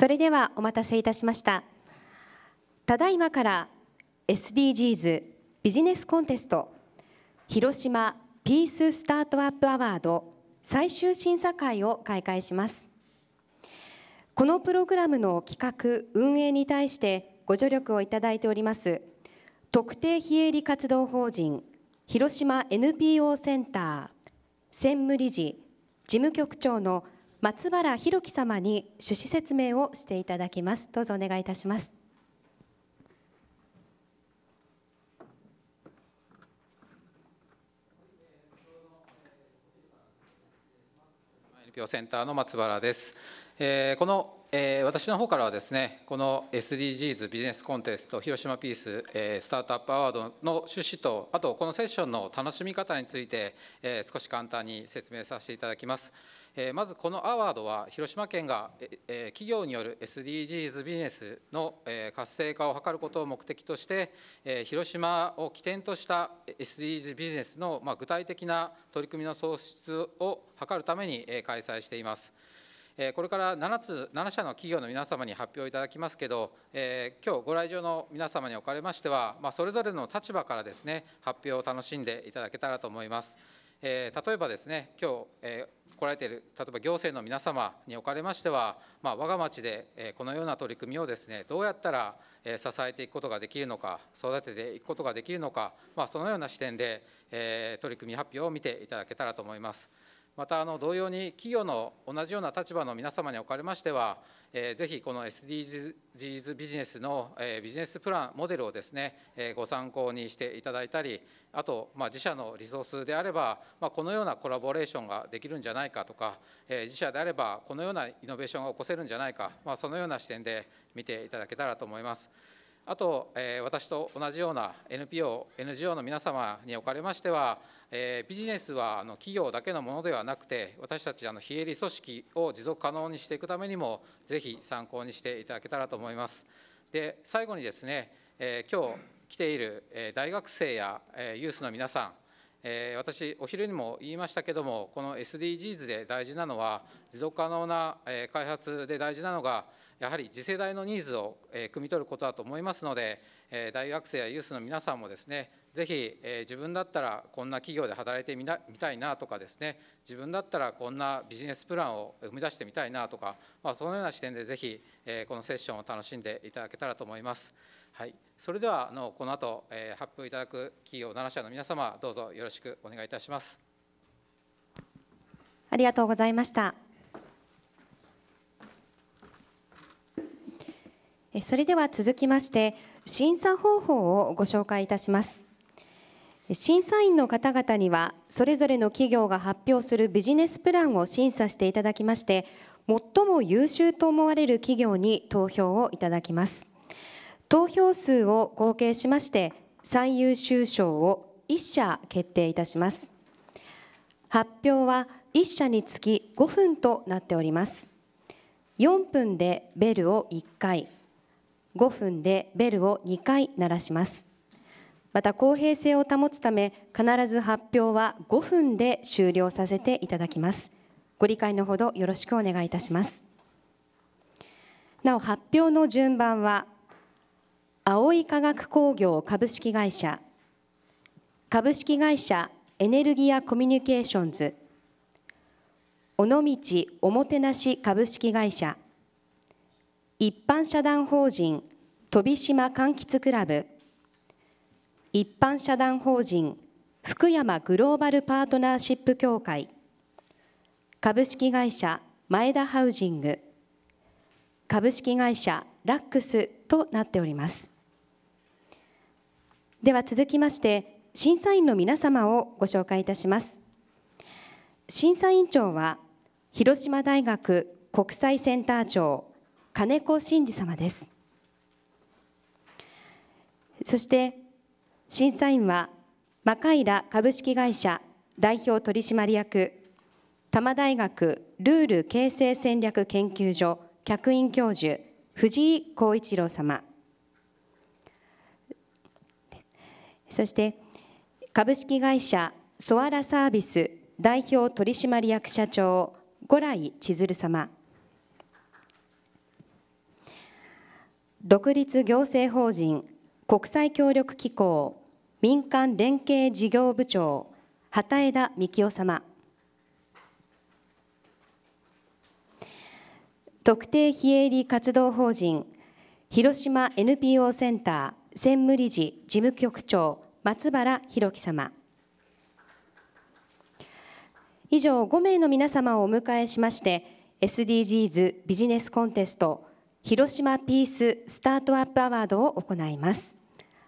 それではお待たせいたしましたただいまから SDGs ビジネスコンテスト広島ピーススタートアップアワード最終審査会を開会しますこのプログラムの企画運営に対してご助力をいただいております特定非営利活動法人広島 NPO センター専務理事事務局長の松原弘樹様に趣旨説明をしていただきますどうぞお願いいたしますセンターの松原です、えー、このえー、私の方からはですねこの SDGs ビジネスコンテスト広島ピース、えー、スタートアップアワードの趣旨とあとこのセッションの楽しみ方について、えー、少し簡単に説明させていただきます。まずこのアワードは広島県が、企業による SDGs ビジネスの、活性化を図ることを目的として、広島を起点とした SDGs ビジネスの、具体的な取り組みの創出を図るために、開催しています。これから7つ7社の企業の皆様に発表いただきますけど、えー、今日ご来場の皆様におかれましては、まあ、それぞれの立場からですね発表を楽しんでいただけたらと思います。えー、例えばですね今日、えー、来られている例えば行政の皆様におかれましては、まあ、我が町で、えー、このような取り組みをですねどうやったら、えー、支えていくことができるのか育てていくことができるのか、まあ、そのような視点で、えー、取り組み発表を見ていただけたらと思います。またあの同様に企業の同じような立場の皆様におかれましては、えー、ぜひこの SDGs ビジネスの、えー、ビジネスプラン、モデルをですね、えー、ご参考にしていただいたり、あと、まあ、自社のリソースであれば、まあ、このようなコラボレーションができるんじゃないかとか、えー、自社であればこのようなイノベーションが起こせるんじゃないか、まあ、そのような視点で見ていただけたらと思います。あと、えー、私と同じような NPO、NGO の皆様におかれましては、えー、ビジネスはあの企業だけのものではなくて、私たちあの非営利組織を持続可能にしていくためにも、ぜひ参考にしていただけたらと思います。で最後にですね、えー、今日来ている、え大学生や、えユースの皆さん、え私、お昼にも言いましたけども、この SDGs で大事なのは、持続可能な、え開発で大事なのが、やはり次世代のニーズを、え汲み取ることだと思いますので、え大学生やユースの皆さんもですねぜひ、え自分だったらこんな企業で働いてみたいなとかですね自分だったらこんなビジネスプランを生み出してみたいなとか、まあ、そのような視点でぜひ、えこのセッションを楽しんでいただけたらと思います。はい、それではのこの後、え発表いただく企業7社の皆様どうぞよろしくお願いいたします。ありがとうございました。それでは続きまして審査方法をご紹介いたします審査員の方々にはそれぞれの企業が発表するビジネスプランを審査していただきまして最も優秀と思われる企業に投票をいただきます投票数を合計しまして最優秀賞を1社決定いたします発表は1社につき5分となっております4分でベルを1回5分でベルを2回鳴らしますまた公平性を保つため必ず発表は5分で終了させていただきますご理解のほどよろしくお願いいたしますなお発表の順番は青い化学工業株式会社株式会社エネルギアコミュニケーションズ尾道おもてなし株式会社一般社団法人飛島柑橘クラブ一般社団法人福山グローバルパートナーシップ協会株式会社前田ハウジング株式会社ラックスとなっておりますでは続きまして審査員の皆様をご紹介いたします審査委員長は広島大学国際センター長金子真嗣様ですそして審査員はマカイラ株式会社代表取締役多摩大学ルール形成戦略研究所客員教授藤井光一郎様そして株式会社ソアラサービス代表取締役社長五来千鶴様独立行政法人国際協力機構民間連携事業部長畑枝幹夫様特定非営利活動法人広島 NPO センター専務理事事務局長松原弘樹様以上5名の皆様をお迎えしまして SDGs ビジネスコンテスト広島ピーススタートアップアワードを行います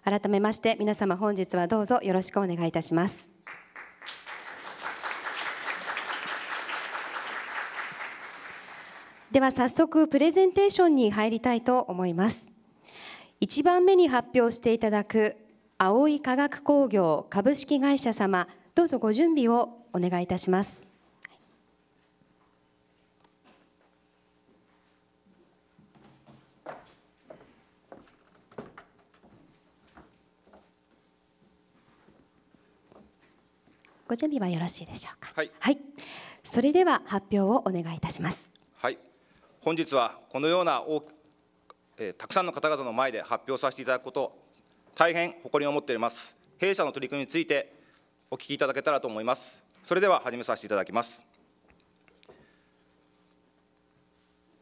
改めまして皆様本日はどうぞよろしくお願いいたしますでは早速プレゼンテーションに入りたいと思います1番目に発表していただく青い化学工業株式会社様どうぞご準備をお願いいたしますご準備はよろしいでしょうか、はい、はい、それでは発表をお願いいたしますはい本日はこのような大、えー、たくさんの方々の前で発表させていただくこと大変誇りを持っております弊社の取り組みについてお聞きいただけたらと思いますそれでは始めさせていただきます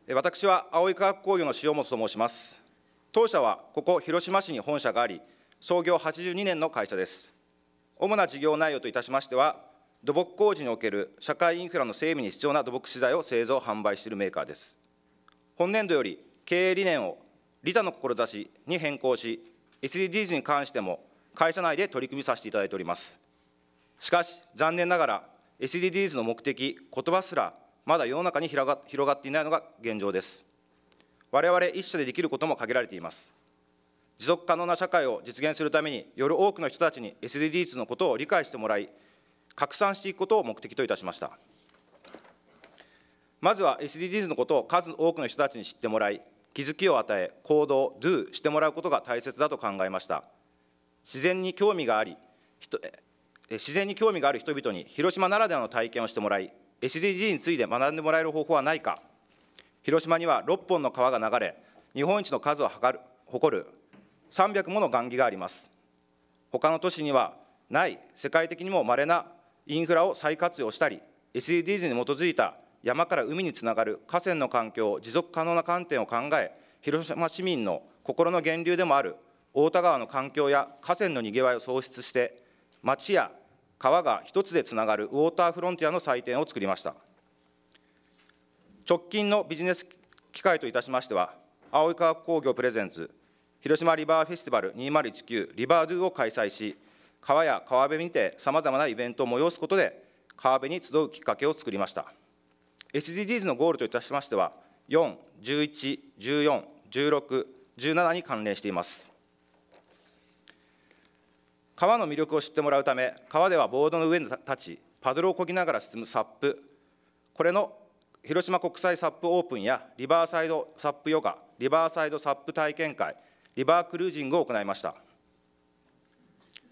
え私は青葵化学工業の塩本と申します当社はここ広島市に本社があり創業82年の会社です主な事業内容といたしましては、土木工事における社会インフラの整備に必要な土木資材を製造・販売しているメーカーです。本年度より経営理念を利他の志に変更し、SDGs に関しても会社内で取り組みさせていただいております。しかし、残念ながら SDGs の目的、言葉すらまだ世の中に広がっていないのが現状です。我々一社でできることも限られています。持続可能な社会を実現するために、より多くの人たちに SDGs のことを理解してもらい、拡散していくことを目的といたしました。まずは SDGs のことを数多くの人たちに知ってもらい、気づきを与え、行動、do してもらうことが大切だと考えました。自然に興味があり、自然に興味がある人々に広島ならではの体験をしてもらい、SDG について学んでもらえる方法はないか、広島には6本の川が流れ、日本一の数を誇る300もの雁木があります他の都市にはない世界的にも稀なインフラを再活用したり SDGs に基づいた山から海につながる河川の環境を持続可能な観点を考え広島市民の心の源流でもある太田川の環境や河川のにぎわいを創出して町や川が一つでつながるウォーターフロンティアの祭典を作りました直近のビジネス機会といたしましては青い化学工業プレゼンツ広島リバーフェスティバル2019リバードゥを開催し、川や川辺にてさまざまなイベントを催すことで、川辺に集うきっかけを作りました。SDGs のゴールといたしましては、4、11、14、16、17に関連しています。川の魅力を知ってもらうため、川ではボードの上に立ち、パドルをこぎながら進むサップ、これの広島国際サップオープンやリバーサイドサップヨガ、リバーサイドサップ体験会、リバークルージングを行いました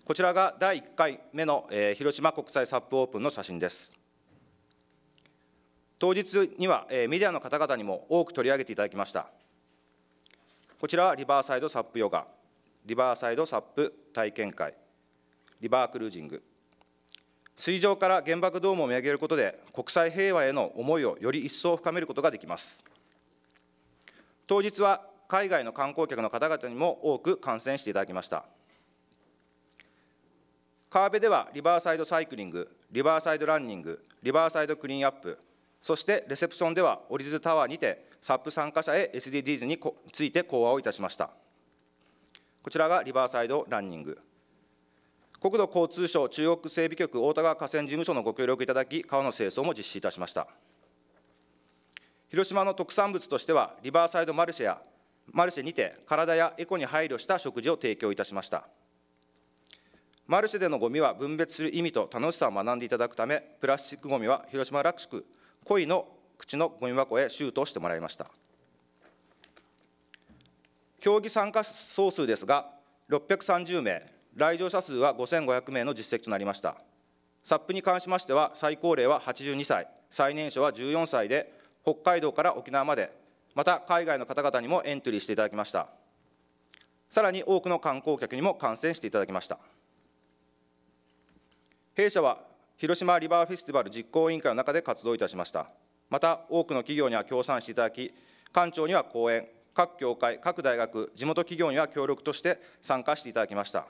こちらが第1回目の、えー、広島国際サップオープンの写真です当日には、えー、メディアの方々にも多く取り上げていただきましたこちらはリバーサイドサップヨガリバーサイドサップ体験会リバークルージング水上から原爆ドームを見上げることで国際平和への思いをより一層深めることができます当日は海外の観光客の方々にも多く観戦していただきました川辺ではリバーサイドサイクリングリバーサイドランニングリバーサイドクリーンアップそしてレセプションではオリズタワーにて s ッ p 参加者へ SDGs について講話をいたしましたこちらがリバーサイドランニング国土交通省中国整備局太田川河川事務所のご協力いただき川の清掃も実施いたしました広島の特産物としてはリバーサイドマルシェやマルシェにて体やエコに配慮した食事を提供いたしましたマルシェでのゴミは分別する意味と楽しさを学んでいただくためプラスチックゴミは広島らしく恋の口のゴミ箱へシュートしてもらいました競技参加総数ですが630名来場者数は5500名の実績となりましたサップに関しましては最高齢は82歳最年少は14歳で北海道から沖縄までまた海外の方々にもエントリーしていただきましたさらに多くの観光客にも観戦していただきました弊社は広島リバーフェスティバル実行委員会の中で活動いたしましたまた多くの企業には協賛していただき館長には講演各協会各大学地元企業には協力として参加していただきました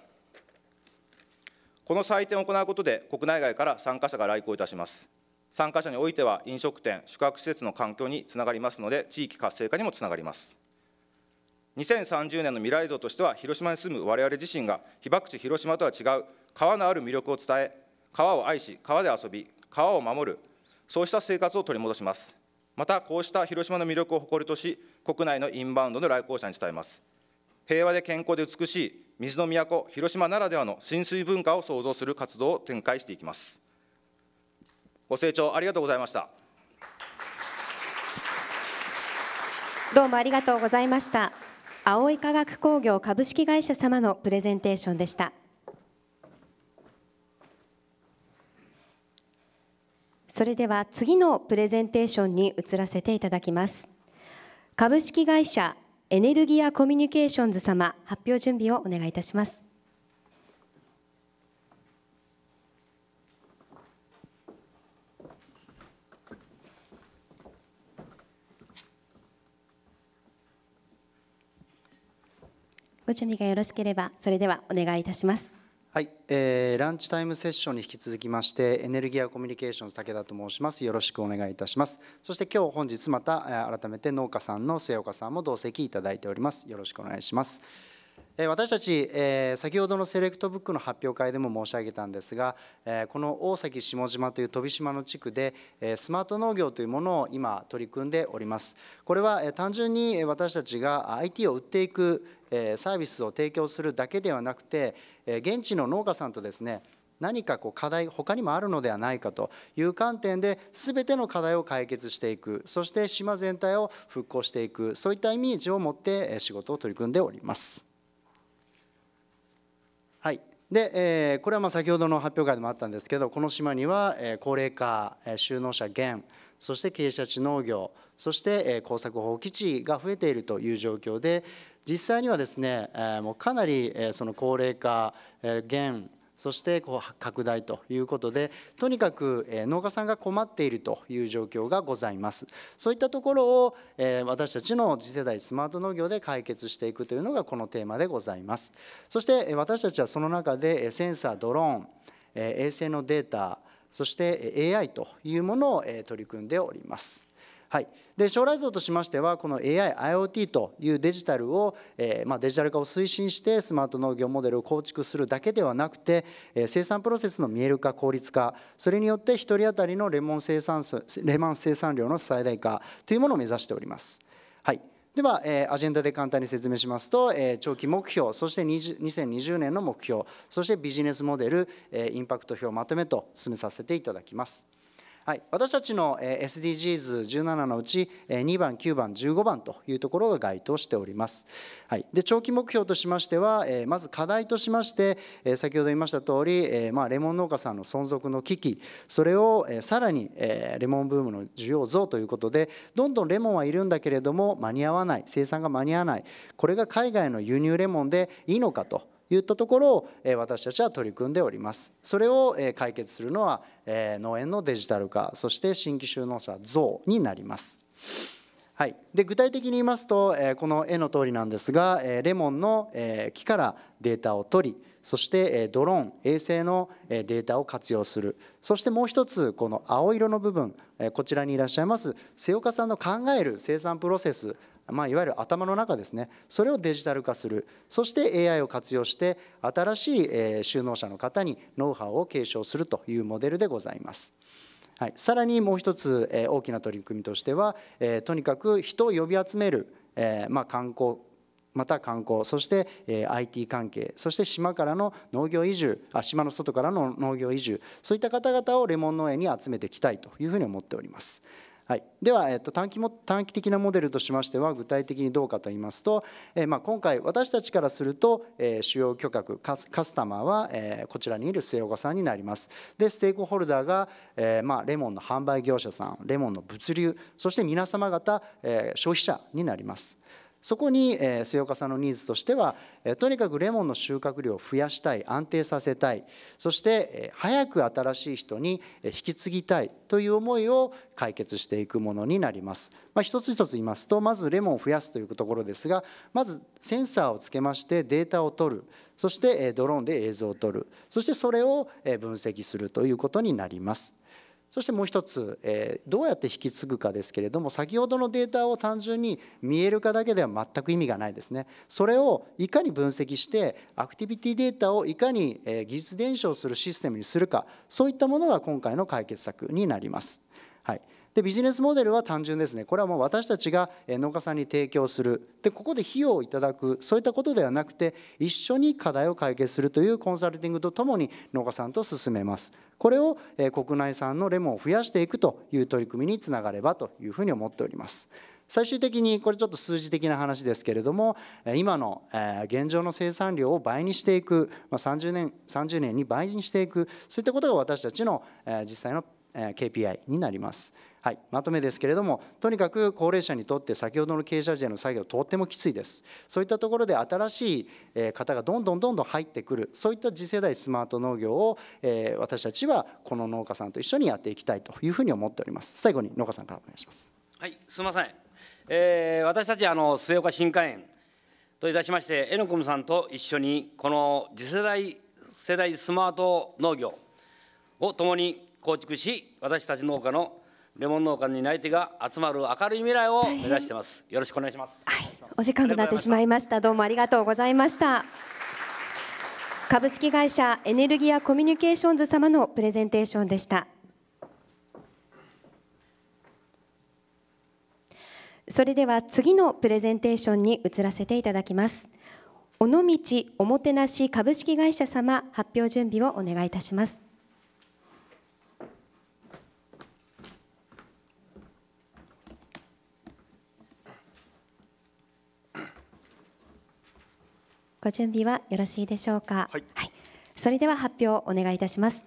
この祭典を行うことで国内外から参加者が来校いたします参加者においては飲食店、宿泊施設の環境につながりますので、地域活性化にもつながります。2030年の未来像としては、広島に住む我々自身が被爆地広島とは違う川のある魅力を伝え、川を愛し、川で遊び、川を守る、そうした生活を取り戻します。また、こうした広島の魅力を誇るとし、国内のインバウンドの来航者に伝えます。平和で健康で美しい水の都、広島ならではの浸水文化を創造する活動を展開していきます。ご清聴ありがとうございましたどうもありがとうございました葵い化学工業株式会社様のプレゼンテーションでしたそれでは次のプレゼンテーションに移らせていただきます株式会社エネルギアコミュニケーションズ様発表準備をお願いいたしますご準備がよろしければそれではお願いいたします。はい、えー、ランチタイムセッションに引き続きましてエネルギーコミュニケーション武田と申しますよろしくお願いいたしますそして今日本日また改めて農家さんの末岡さんも同席いただいておりますよろしくお願いします私たち、え先ほどのセレクトブックの発表会でも申し上げたんですが、えこの大崎下島という飛島の地区で、えスマート農業というものを今取り組んでおります。これは、え単純に私たちが IT を売っていく、えサービスを提供するだけではなくて、え現地の農家さんとですね何かこう課題他にもあるのではないかという観点で全ての課題を解決していくそして島全体を復興していくそういったイメージを持って仕事を取り組んでおります。はいで、えー、これはまあ先ほどの発表会でもあったんですけどこの島には、えー、高齢化、えー、就農者減そして傾斜地農業そして、えー、作放棄地が増えているという状況で実際にはですね、えー、もうかなり、えー、その高齢化、えー、減そしてこう拡大ということでとにかく農家さんが困っているという状況がございますそういったところを私たちの次世代スマート農業で解決していくというのがこのテーマでございますそして私たちはその中でセンサードローン衛星のデータそして AI というものを取り組んでおりますはい、で将来像としましてはこの AIIoT というデジタルを、えー、まあ、デジタル化を推進してスマート農業モデルを構築するだけではなくて、えー、生産プロセスの見える化効率化それによって1人当たりのレモン生産レモン生産量の最大化というものを目指しております。はいでは、えー、アジェンダで簡単に説明しますと、えー、長期目標そして2020年の目標そしてビジネスモデル、えー、インパクト表まとめと進めさせていただきます。はい、私たちの SDGs17 のうち2番、9番、15番というところが該当しております。はい、で長期目標としましては、まず課題としまして、先ほど言いました通り、まあ、レモン農家さんの存続の危機、それをさらにレモンブームの需要増ということで、どんどんレモンはいるんだけれども、間に合わない、生産が間に合わない、これが海外の輸入レモンでいいのかと。いったところを私たちは取り組んでおりますそれを解決するのは農園のデジタル化そして新規収納者増になりますはい、で具体的に言いますと、えこの絵の通りなんですが、えレモンの、え木からデータを取りそして、えドローン衛星の、えデータを活用するそしてもう一つこの青色の部分、えこちらにいらっしゃいます瀬岡さんの考える生産プロセスまあ、いわゆる頭の中ですねそれをデジタル化するそして AI を活用して新しい、え収納者の方にノウハウを継承するというモデルでございます。はい、さらにもう一つ、え大きな取り組みとしては、えとにかく人を呼び集める、えまあ、観光また観光そして IT 関係そして島からの農業移住あ島の外からの農業移住そういった方々をレモン農園に集めていきたいというふうに思っております。はい、では、えっと、短期も短期的なモデルとしましては具体的にどうかと言いますと、えまあ、今回私たちからすると、え主要許可カスカスタマーは、えこちらにいる末岡さんになりますでステークホルダーが、えまあ、レモンの販売業者さんレモンの物流そして皆様方、え消費者になります。そこに末岡さんのニーズとしてはとにかくレモンの収穫量を増やしたい安定させたいそして早く新しい人に引き継ぎたいという思いを解決していくものになります、まあ、一つ一つ言いますとまずレモンを増やすというところですがまずセンサーをつけましてデータを取るそしてドローンで映像を撮るそしてそれを分析するということになりますそしてもう一つ、えどうやって引き継ぐかですけれども先ほどのデータを単純に見える化だけでは全く意味がないですねそれをいかに分析してアクティビティデータをいかに、え技術伝承するシステムにするかそういったものが今回の解決策になります。はい、でビジネスモデルは単純ですねこれはもう私たちが農家さんに提供するでここで費用をいただくそういったことではなくて一緒に課題を解決するというコンサルティングとともに農家さんと進めますこれを国内産のレモンを増やしていくという取り組みにつながればというふうに思っております最終的にこれちょっと数字的な話ですけれども今の現状の生産量を倍にしていく30年 ,30 年に倍にしていくそういったことが私たちの実際の KPI になります。はい、まとめですけれどもとにかく高齢者にとって先ほどの経営者時代の作業とってもきついですそういったところで新しい方がどんどんどんどん入ってくるそういった次世代スマート農業をえ私たちはこの農家さんと一緒にやっていきたいというふうに思っております最後に農家さんからお願いしますはいすみません、えー、私たちあの末岡新華園といたしましてえのこむさんと一緒にこの次世代世代スマート農業を共に構築し私たち農家のレモン農家に内定が集まる明るい未来を目指してます。よろしくお願いします。はい、お時間となってしまいました。どうもありがとうございました。株式会社エネルギアコミュニケーションズ様のプレゼンテーションでした。それでは次のプレゼンテーションに移らせていただきます。尾道おもてなし株式会社様発表準備をお願いいたします。ご準備はよろしいでしょうか、はい、はい、それでは発表をお願いいたします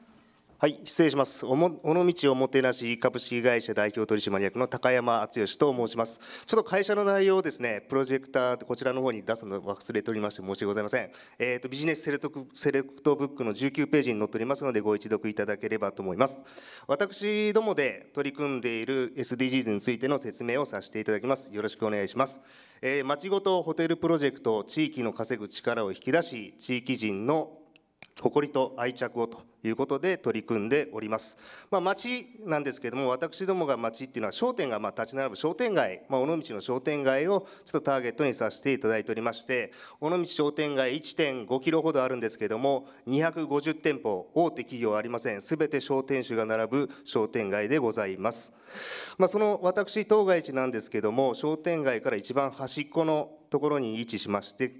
はい、失礼します。尾道おもてなし株式会社代表取締役の高山敦義と申します。ちょっと会社の内容をですね、プロジェクターこちらの方に出すの忘れておりまして申し訳ございません。えっ、ー、とビジネスセレクトセレクトブックの19ページに載っておりますのでご一読いただければと思います。私どもで取り組んでいる SDGs についての説明をさせていただきます。よろしくお願いします。えー、町ごとホテルプロジェクト地域の稼ぐ力を引き出し地域人の誇りと愛着をということで取り組んでおります、まあ、町なんですけども私どもが町っていうのは商店がま立ち並ぶ商店街、まあ、尾道の商店街をちょっとターゲットにさせていただいておりまして尾道商店街1.5キロほどあるんですけども250店舗大手企業ありません全て商店主が並ぶ商店街でございます、まあ、その私当該地なんですけども商店街から一番端っこのところに位置しまして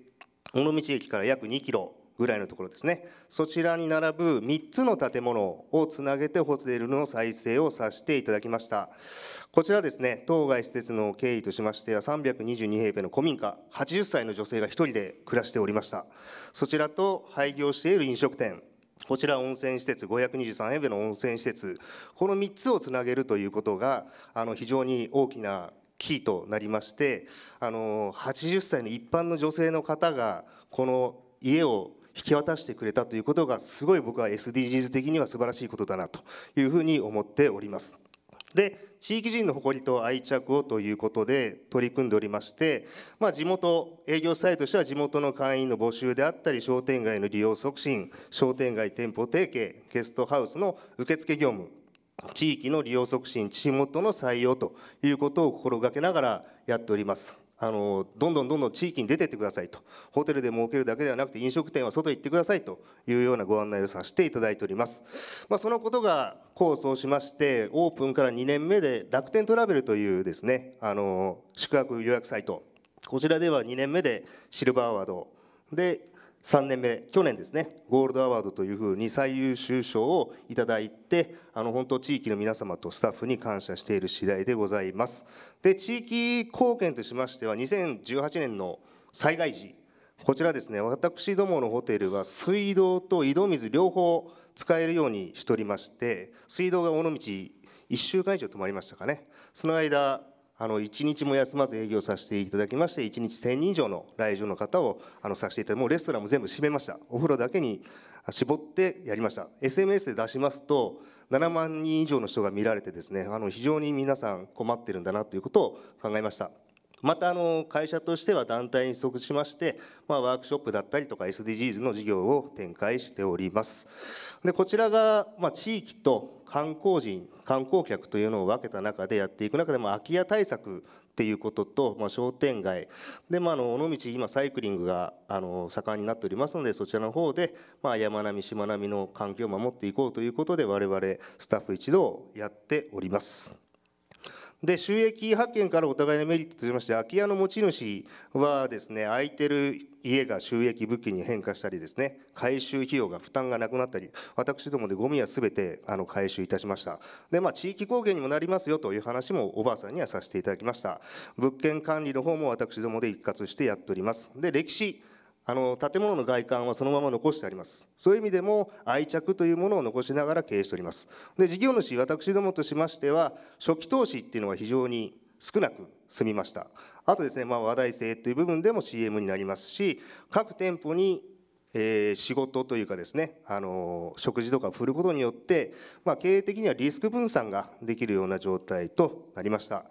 尾道駅から約2キロぐらいのところですねそちらに並ぶ3つの建物をつなげてホテルの再生をさせていただきましたこちらですね当該施設の経緯としましては322平米の古民家80歳の女性が1人で暮らしておりましたそちらと廃業している飲食店こちら温泉施設523平米の温泉施設この3つをつなげるということがあの非常に大きなキーとなりましてあの80歳の一般の女性の方がこの家を引き渡してくれたということがすごい僕は SDGs 的には素晴らしいことだなというふうに思っております。で地域人の誇りと愛着をということで取り組んでおりまして、まあ、地元営業サイトしては地元の会員の募集であったり商店街の利用促進商店街店舗提携ゲストハウスの受付業務地域の利用促進地元の採用ということを心がけながらやっております。あのどんどんどんどん地域に出てってくださいとホテルで儲けるだけではなくて飲食店は外行ってくださいというようなご案内をさせていただいております、まあ、そのことが功を奏しましてオープンから2年目で楽天トラベルというですねあの宿泊予約サイトこちらでは2年目でシルバーアワードで3年目去年ですねゴールドアワードというふうに最優秀賞をいただいてあの本当地域の皆様とスタッフに感謝している次第でございますで地域貢献としましては2018年の災害時こちらですね私どものホテルは水道と井戸水両方使えるようにしておりまして水道が尾道1週間以上止まりましたかねその間あの1日も休まず営業させていただきまして1日1000人以上の来場の方をあのさせていただいてもうレストランも全部閉めましたお風呂だけに絞ってやりました SMS で出しますと7万人以上の人が見られてですねあの非常に皆さん困ってるんだなということを考えました。またあの会社としては団体に即しまして、まあ、ワークショップだったりとか SDGs の事業を展開しておりますでこちらが、まあ、地域と観光人観光客というのを分けた中でやっていく中で空き家対策っていうことと、まあ、商店街で、まあの尾道今サイクリングがあの盛んになっておりますのでそちらの方で、まあ、山並み島並みの環境を守っていこうということで我々スタッフ一同やっております。で収益発見からお互いのメリットとしまして空き家の持ち主はですね空いてる家が収益物件に変化したりですね回収費用が負担がなくなったり私どもでゴミは全てあの回収いたしましたで、まあ、地域貢献にもなりますよという話もおばあさんにはさせていただきました物件管理の方も私どもで一括してやっておりますで歴史あの建物の外観はそのまま残してありますそういう意味でも愛着というものを残しながら経営しておりますで事業主私どもとしましては初期投資っていうのは非常に少なく済みましたあとですね、まあ、話題性という部分でも CM になりますし各店舗にえー、仕事というかですね、あの食事とか振ることによって、まあ、経営的にはリスク分散ができるような状態となりました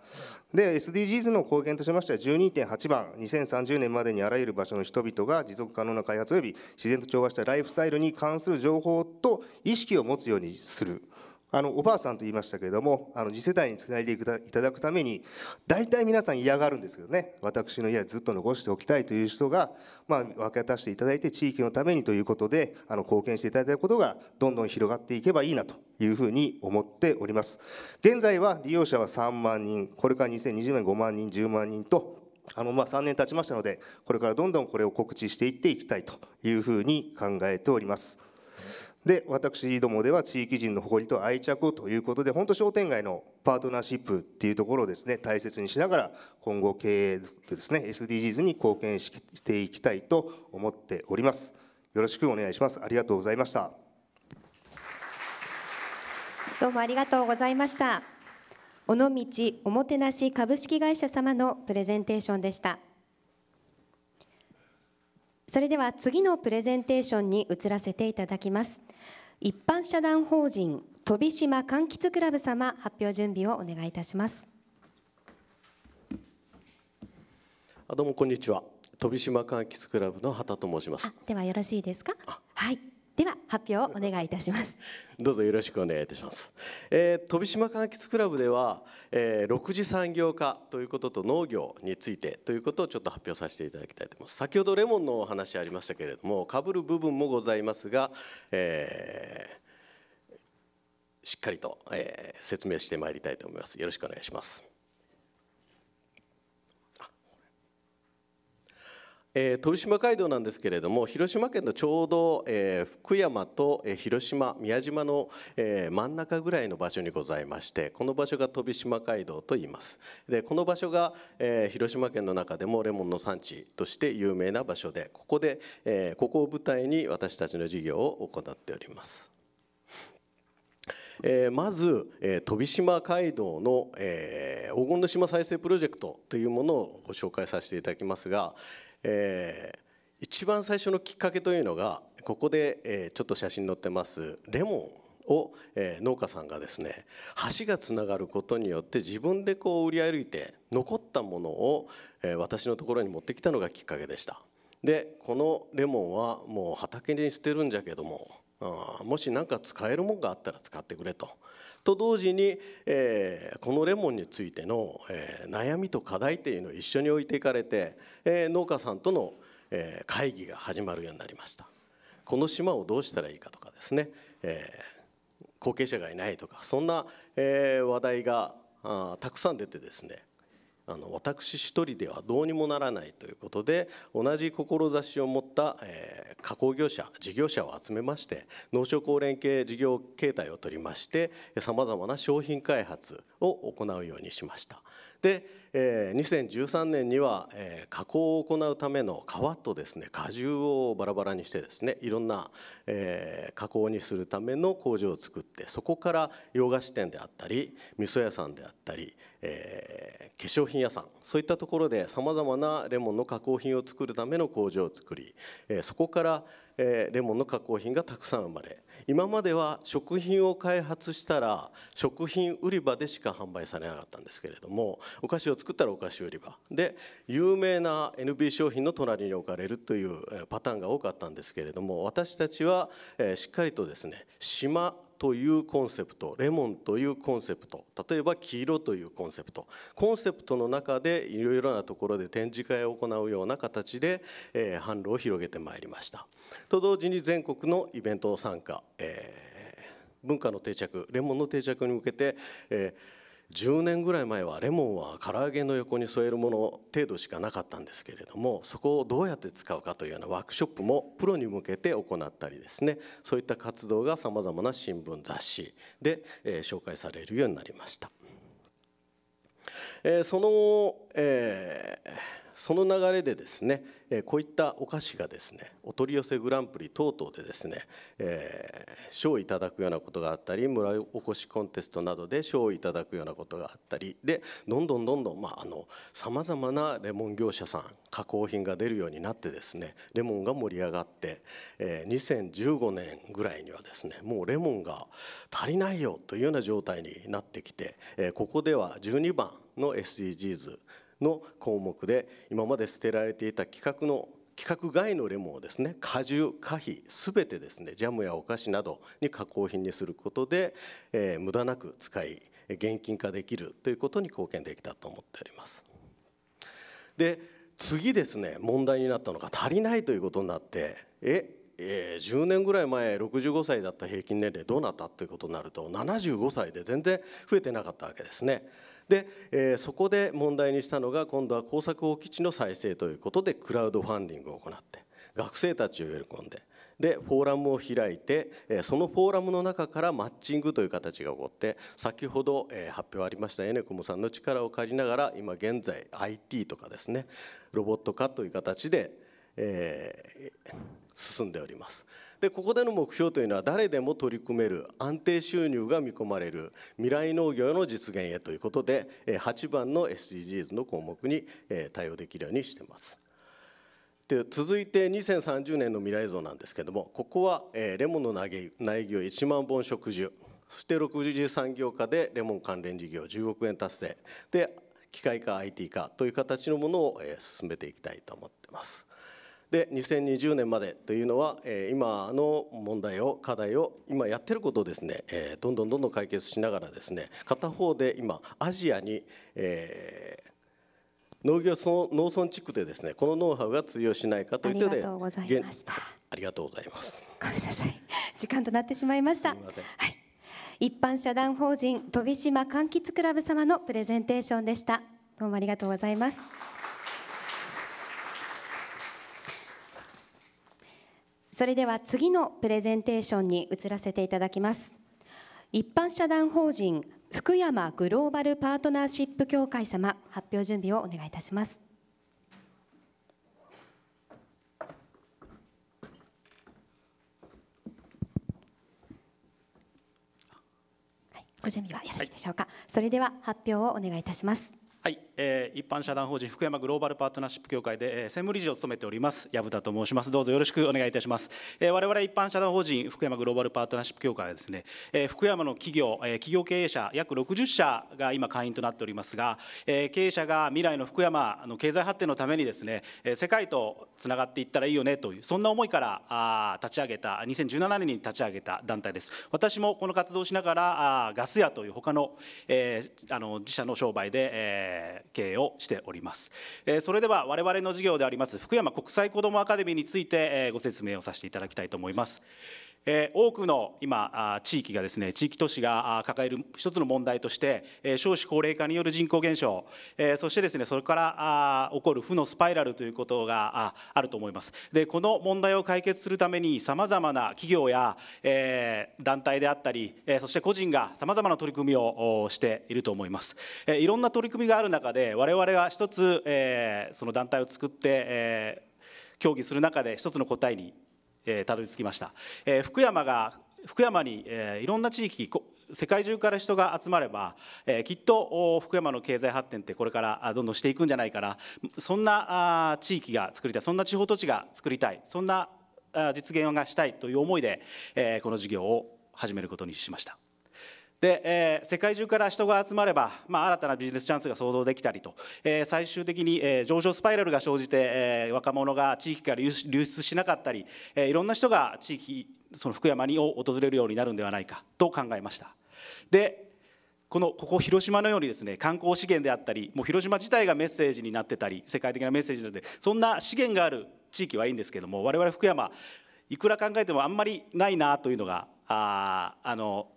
で SDGs の貢献としましては12.8番2030年までにあらゆる場所の人々が持続可能な開発及び自然と調和したライフスタイルに関する情報と意識を持つようにするあのおばあさんと言いましたけれどもあの次世代につないでいただくために大体皆さん嫌がるんですけどね私の家はずっと残しておきたいという人が、まあ、分け渡していただいて地域のためにということであの貢献していただいたことがどんどん広がっていけばいいなというふうに思っております現在は利用者は3万人これから2020年5万人10万人とあのまあ3年経ちましたのでこれからどんどんこれを告知していっていきたいというふうに考えております。で私どもでは地域人の誇りと愛着ということで本当商店街のパートナーシップっていうところをですね大切にしながら今後経営でですね SDGs に貢献していきたいと思っておりますよろしくお願いしますありがとうございましたどうもありがとうございました尾道おもてなし株式会社様のプレゼンテーションでしたそれでは次のプレゼンテーションに移らせていただきます一般社団法人飛島柑橘クラブ様発表準備をお願いいたしますあどうもこんにちは飛島柑橘クラブの畑と申しますではよろしいですかはいでは発表をお願いいたしますどうぞよろしくお願いいたします、えー、飛島柑橘クラブでは、えー、6次産業化ということと農業についてということをちょっと発表させていただきたいと思います先ほどレモンのお話ありましたけれどもかぶる部分もございますが、えー、しっかりと、えー、説明してまいりたいと思いますよろしくお願いしますえー、豊島街道なんですけれども広島県のちょうど、えー、福山と、えー、広島宮島の、えー、真ん中ぐらいの場所にございましてこの場所が飛島街道と言いますでこの場所が、えー、広島県の中でもレモンの産地として有名な場所でここで、えー、ここを舞台に私たちの事業を行っておりますえー、まず、えー、飛島街道の、えー、黄金の島再生プロジェクトというものをご紹介させていただきますが、えー、一番最初のきっかけというのがここで、えちょっと写真載ってますレモンを、え農家さんがですね橋がつながることによって自分でこう売り歩いて残ったものを、え私のところに持ってきたのがきっかけでした。でこのレモンはもう畑に捨てるんじゃけどももし何か使えるもんがあったら使ってくれと。と同時に、えー、このレモンについての、えー、悩みと課題っていうのを一緒に置いていかれて、えー、農家さんとの、えー、会議が始まるようになりました。この島をどうしたらいいかとかですね、えー、後継者がいないとかそんな、えー、話題があたくさん出てですねあの私一人ではどうにもならないということで同じ志を持った、えー、加工業者事業者を集めまして農商工連携事業形態を取りましてさまざまな商品開発を行うようにしました。で、えー、2013年には、えー、加工を行うための皮とですね果汁をバラバラにしてですねいろんな、えー、加工にするための工場を作ってそこから洋菓子店であったり味噌屋さんであったり、えー、化粧品屋さんそういったところでさまざまなレモンの加工品を作るための工場を作り、えー、そこからえレモンの加工品がたくさん生まれ今までは食品を開発したら食品売り場でしか販売されなかったんですけれどもお菓子を作ったらお菓子売り場で有名な NB 商品の隣に置かれるというパターンが多かったんですけれども私たちはしっかりとですね島というコンセプトレモンというコンセプト例えば黄色というコンセプトコンセプトの中でいろいろなところで展示会を行うような形で販路を広げてまいりました。と同時に全国のイベント参加、えー、文化の定着レモンの定着に向けて、えー、10年ぐらい前はレモンは唐揚げの横に添えるもの程度しかなかったんですけれどもそこをどうやって使うかというようなワークショップもプロに向けて行ったりですねそういった活動がさまざまな新聞雑誌で、えー、紹介されるようになりました。えー、その、えーその流れでですねこういったお菓子がですねお取り寄せグランプリ等々でですね賞、えー、をいただくようなことがあったり村おこしコンテストなどで賞をいただくようなことがあったりでどんどんどんどんさまざ、あ、まなレモン業者さん加工品が出るようになってですねレモンが盛り上がって、えー、2015年ぐらいにはですねもうレモンが足りないよというような状態になってきて、えー、ここでは12番の SDGs の項目で今まで捨てられていた規格の規格外のレモンをですね果汁果皮すべてですねジャムやお菓子などに加工品にすることで、えー、無駄なく使い現金化できるということに貢献できたと思っております。で次ですね問題になったのが足りないということになってええー、10年ぐらい前65歳だった平均年齢どうなったということになると75歳で全然増えてなかったわけですね。で、えー、そこで問題にしたのが今度は耕作放棄地の再生ということでクラウドファンディングを行って学生たちを喜んででフォーラムを開いてそのフォーラムの中からマッチングという形が起こって先ほど発表ありましたエネコムさんの力を借りながら今現在 IT とかですねロボット化という形で、えー、進んでおります。でここでの目標というのは誰でも取り組める安定収入が見込まれる未来農業の実現へということで8番の SDGs の項目に対応できるようにしてます。で続いて2030年の未来像なんですけどもここはレモンの苗木を1万本植樹そして60産業化でレモン関連事業10億円達成で機械化 IT 化という形のものを進めていきたいと思ってます。で2020年までというのは、えー、今の問題を課題を今やってることをですね、えー、どんどんどんどん解決しながらですね片方で今アジアに、えー、農業その農村地区でですねこのノウハウが通用しないかというとでありがとうございましたありがとうございますごめんなさい時間となってしまいましたすみません、はい、一般社団法人飛島柑橘クラブ様のプレゼンテーションでしたどうもありがとうございますそれでは次のプレゼンテーションに移らせていただきます一般社団法人福山グローバルパートナーシップ協会様発表準備をお願いいたしますご準備はよろしいでしょうか、はい、それでは発表をお願いいたしますはいえ一般社団法人福山グローバルパートナーシップ協会で、え専務理事を務めております薮田と申しますどうぞよろしくお願いいたします、え我々一般社団法人福山グローバルパートナーシップ協会はですね、え福山の企業、え企業経営者約60社が今会員となっておりますが、え経営者が未来の福山の経済発展のためにですね、え世界とつながっていったらいいよねというそんな思いからあ立ち上げた2017年に立ち上げた団体です私もこの活動しながらあガス屋という他の、えー、あの自社の商売で、えー経営をしております、えー、それでは我々の事業であります福山国際子どもアカデミーについて、えー、ご説明をさせていただきたいと思います多くの今地域がですね地域都市が抱える一つの問題として少子高齢化による人口減少そしてですねそれから起こる負のスパイラルということがあると思いますでこの問題を解決するためにさまざまな企業や団体であったりそして個人がさまざまな取り組みをしていると思いますいろんな取り組みがある中で我々は一つその団体を作って協議する中で一つの答えにえー、たどり着きました、えー、福山が福山に、えー、いろんな地域世界中から人が集まれば、えー、きっと福山の経済発展ってこれからどんどんしていくんじゃないかなそんなあ地域が作りたいそんな地方都市が作りたいそんな実現がしたいという思いで、えー、この事業を始めることにしました。で、えー、世界中から人が集まれば、まあ、新たなビジネスチャンスが想像できたりと、えー、最終的に、えー、上昇スパイラルが生じて、えー、若者が地域から流出しなかったり、えー、いろんな人が地域その福山にを訪れるようになるんではないかと考えました。でこのここ広島のようにですね観光資源であったりもう広島自体がメッセージになってたり世界的なメッセージなのでそんな資源がある地域はいいんですけども我々福山いくら考えてもあんまりないなというのがああの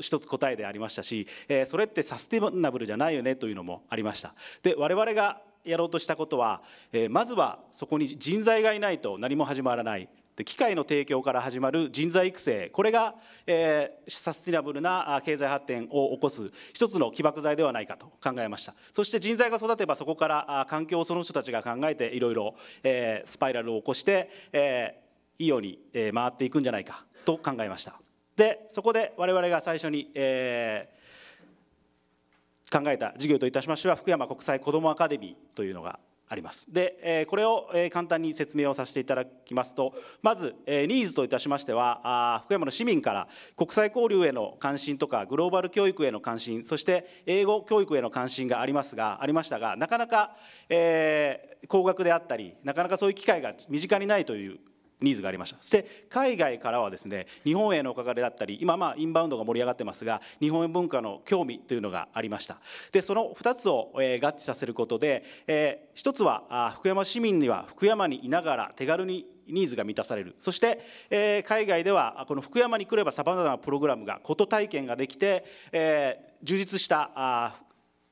一つ答えでありましたし、えー、それってサステナブルじゃないよねというのもありました。で我々がやろうとしたことは、えー、まずはそこに人材がいないと何も始まらないで機械の提供から始まる人材育成これが、えー、サスティナブルな経済発展を起こす一つの起爆剤ではないかと考えましたそして人材が育てばそこから環境をその人たちが考えていろいろスパイラルを起こして、えー、いいように回っていくんじゃないかと考えました。でそこで我々が最初に、えー、考えた授業といたしましては福山国際子どもアカデミーというのがありますで、えー、これを、えー、簡単に説明をさせていただきますとまず、えー、ニーズといたしましてはあ福山の市民から国際交流への関心とかグローバル教育への関心そして英語教育への関心がありますがありましたがなかなか、えー、高額であったりなかなかそういう機会が身近にないというニーズがありましたそして海外からはですね日本へのおかげだったり今まあインバウンドが盛り上がってますが日本文化の興味というのがありましたでその2つを、え合致させることで、えー、1つはあ福山市民には福山にいながら手軽にニーズが満たされるそして、えー、海外ではこの福山に来ればさまざまなプログラムがこと体験ができて、えー、充実したあ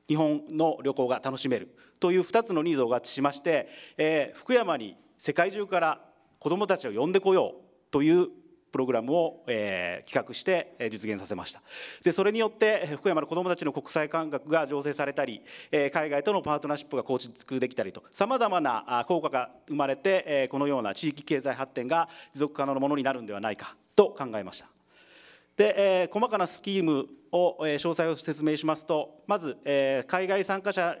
日本の旅行が楽しめるという2つのニーズを合致しまして、えー、福山に世界中から子どもたちを呼んでこようというプログラムを、えー、企画して実現させましたでそれによって福山の子どもたちの国際感覚が醸成されたり、えー、海外とのパートナーシップが構築できたりとさまざまな効果が生まれて、えー、このような地域経済発展が持続可能なものになるんではないかと考えましたで、えー、細かなスキームを、え詳細を説明しますとまず、えー、海外参加者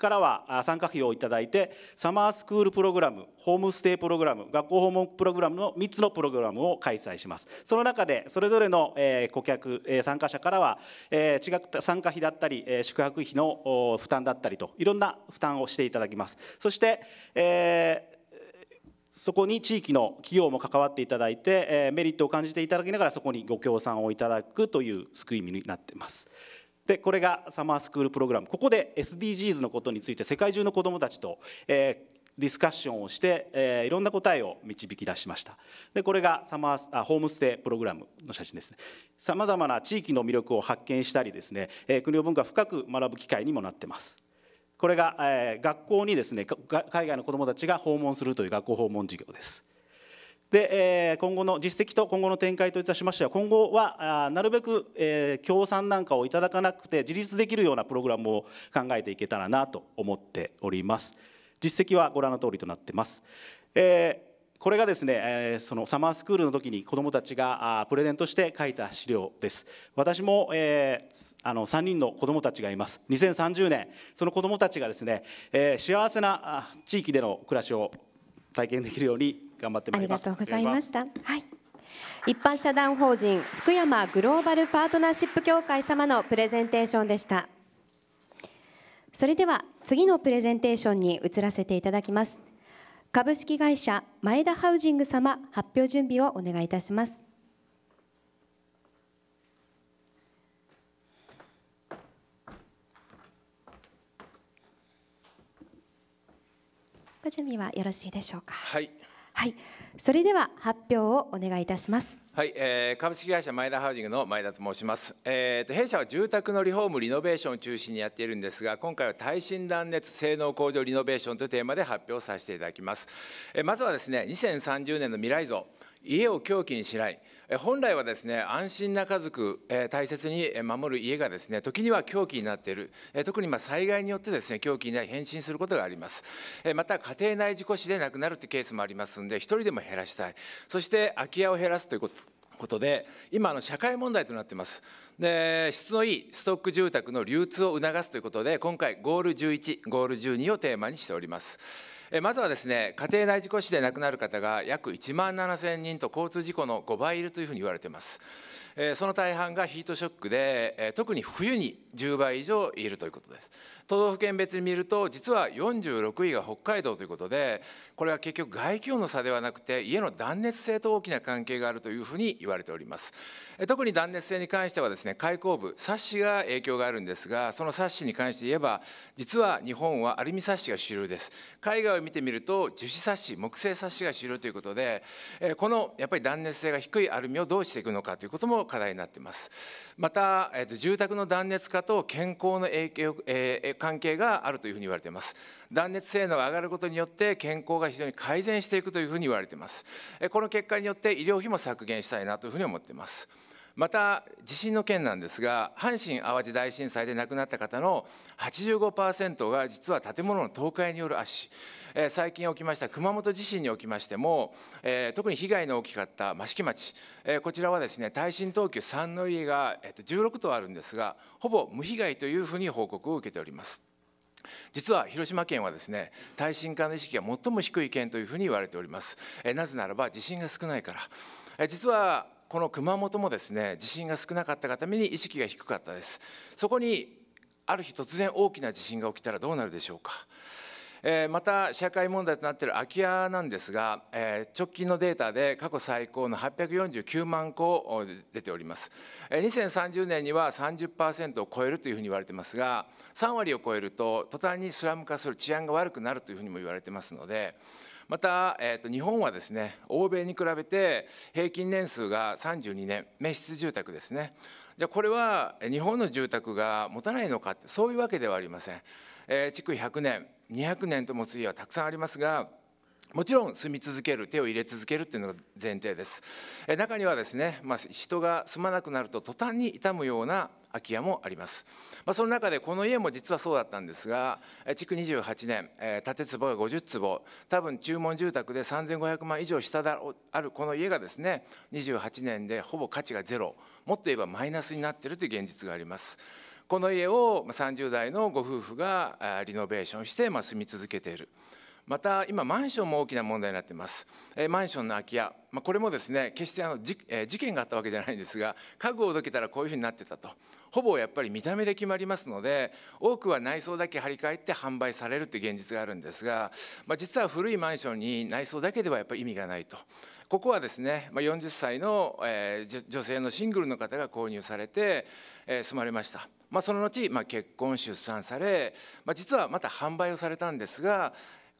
からは参加費をいただいてサマースクールプログラムホームステイプログラム学校訪問プログラムの3つのプログラムを開催しますその中でそれぞれの顧客参加者からは違った参加費だったり宿泊費の負担だったりといろんな負担をしていただきますそして、えーそこに地域の企業も関わっていただいてメリットを感じていただきながらそこにご協賛をいただくという救いみになっています。でこれがサマースクールプログラムここで SDGs のことについて世界中の子どもたちと、えー、ディスカッションをして、えいろんな答えを導き出しましたでこれがサマーあホームステイプログラムの写真ですねさまざまな地域の魅力を発見したりですね、え国の文化を深く学ぶ機会にもなってますこれが、え学校にですね海外の子どもたちが訪問するという学校訪問事業ですで、えー、今後の実績と今後の展開といたしましては今後はあなるべく、えー、協賛なんかをいただかなくて自立できるようなプログラムを考えていけたらなと思っております実績はご覧の通りとなってます、えー、これがですね、えー、そのサマースクールの時に子どもたちがあプレゼントして書いた資料です私も、えー、あの3人の子どもたちがいます2030年その子どもたちがですね、えー、幸せな地域での暮らしを体験できるように頑張ってまいりますありがとうございましたはい一般社団法人福山グローバルパートナーシップ協会様のプレゼンテーションでしたそれでは次のプレゼンテーションに移らせていただきます株式会社前田ハウジング様発表準備をお願いいたしますご準備はよろしいでしょうか。はい、はいそれでは発表をお願いいたしますはい、えー、株式会社マイダハウジングの前田と申します、えーと、と弊社は住宅のリフォームリノベーションを中心にやっているんですが今回は耐震断熱性能向上リノベーションというテーマで発表させていただきます、えー、まずはですね2030年の未来像家を狂気にしない本来はですね安心な家族大切に守る家がですね時には狂気になっている特にま災害によってですね狂気になり変身することがありますまた家庭内事故死で亡くなるというケースもありますので1人でも減らしたいそして空き家を減らすということことで今の社会問題となってますで質のいいストック住宅の流通を促すということで今回ゴール11ゴール12をテーマにしておりますまずはですね家庭内事故死で亡くなる方が約1万7千人と交通事故の5倍いるというふうに言われていますその大半がヒートショックで特に冬に10倍以上いるということです都道府県別に見ると実は46位が北海道ということでこれは結局外気温の差ではなくて家の断熱性と大きな関係があるというふうに言われております特に断熱性に関してはですね開口部サッシが影響があるんですがそのサッシに関して言えば実は日本はアルミサッシが主流です海外を見てみると樹脂サッシ木製サッシが主流ということでこのやっぱり断熱性が低いアルミをどうしていくのかということも課題になっていますまた住宅の断熱化と健康の影響関係があるというふうに言われています断熱性能が上がることによって健康が非常に改善していくというふうに言われていますこの結果によって医療費も削減したいなというふうに思っていますまた地震の件なんですが阪神・淡路大震災で亡くなった方の85%が実は建物の倒壊による足、えー、最近起きました熊本地震におきましても、えー、特に被害の大きかった益城町、えー、こちらはですね耐震等級3の家が、えー、と16棟あるんですがほぼ無被害というふうに報告を受けております。実は広島県はですね耐震化の意識が最も低い県というふうに言われておりますなぜならば地震が少ないから実はこの熊本もですね地震が少なかったがために意識が低かったですそこにある日突然大きな地震が起きたらどうなるでしょうかえまた社会問題となっている空き家なんですが、え直近のデータで過去最高の849万戸出ております、え2030年には30%を超えるというふうに言われてますが3割を超えると途端にスラム化する治安が悪くなるというふうにも言われてますのでまた、えーと、日本はですね欧米に比べて平均年数が32年滅失住宅ですねじゃあこれは日本の住宅が持たないのかってそういうわけではありません、えー、築100年200年と持つ家はたくさんありますがもちろん住み続ける手を入れ続けるっていうのが前提です中にはですね、まあ、人が住まなくなると途端に傷むような空き家もあります、まあ、その中でこの家も実はそうだったんですが築28年建坪が50坪多分注文住宅で3500万以上下であるこの家がですね28年でほぼ価値がゼロもっと言えばマイナスになっているという現実がありますこの家を30代のご夫婦がリノベーションして住み続けている。また今マンションも大きな問題になっています、えマンションの空き家、まあ、これもですね決してあのえ事件があったわけじゃないんですが家具をどけたらこういうふうになってたとほぼやっぱり見た目で決まりますので多くは内装だけ張り替えて販売されるという現実があるんですが、まあ、実は古いマンションに内装だけではやっぱり意味がないとここはですね、まあ、40歳の、え女性のシングルの方が購入されて、え住まれました。まあ、その後、まあ、結婚出産され、まあ、実はまた販売をされたんですが、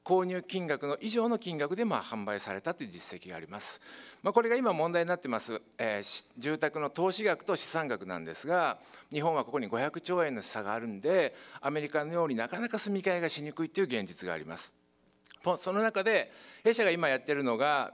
購入金額の以上の金額でまあ販売されたという実績があります、まあ、これが今問題になってます、えー、住宅の投資額と資産額なんですが日本はここに500兆円の差があるんでアメリカのようになかなか住み替えがしにくいという現実がありますその中で弊社が今やってるのが、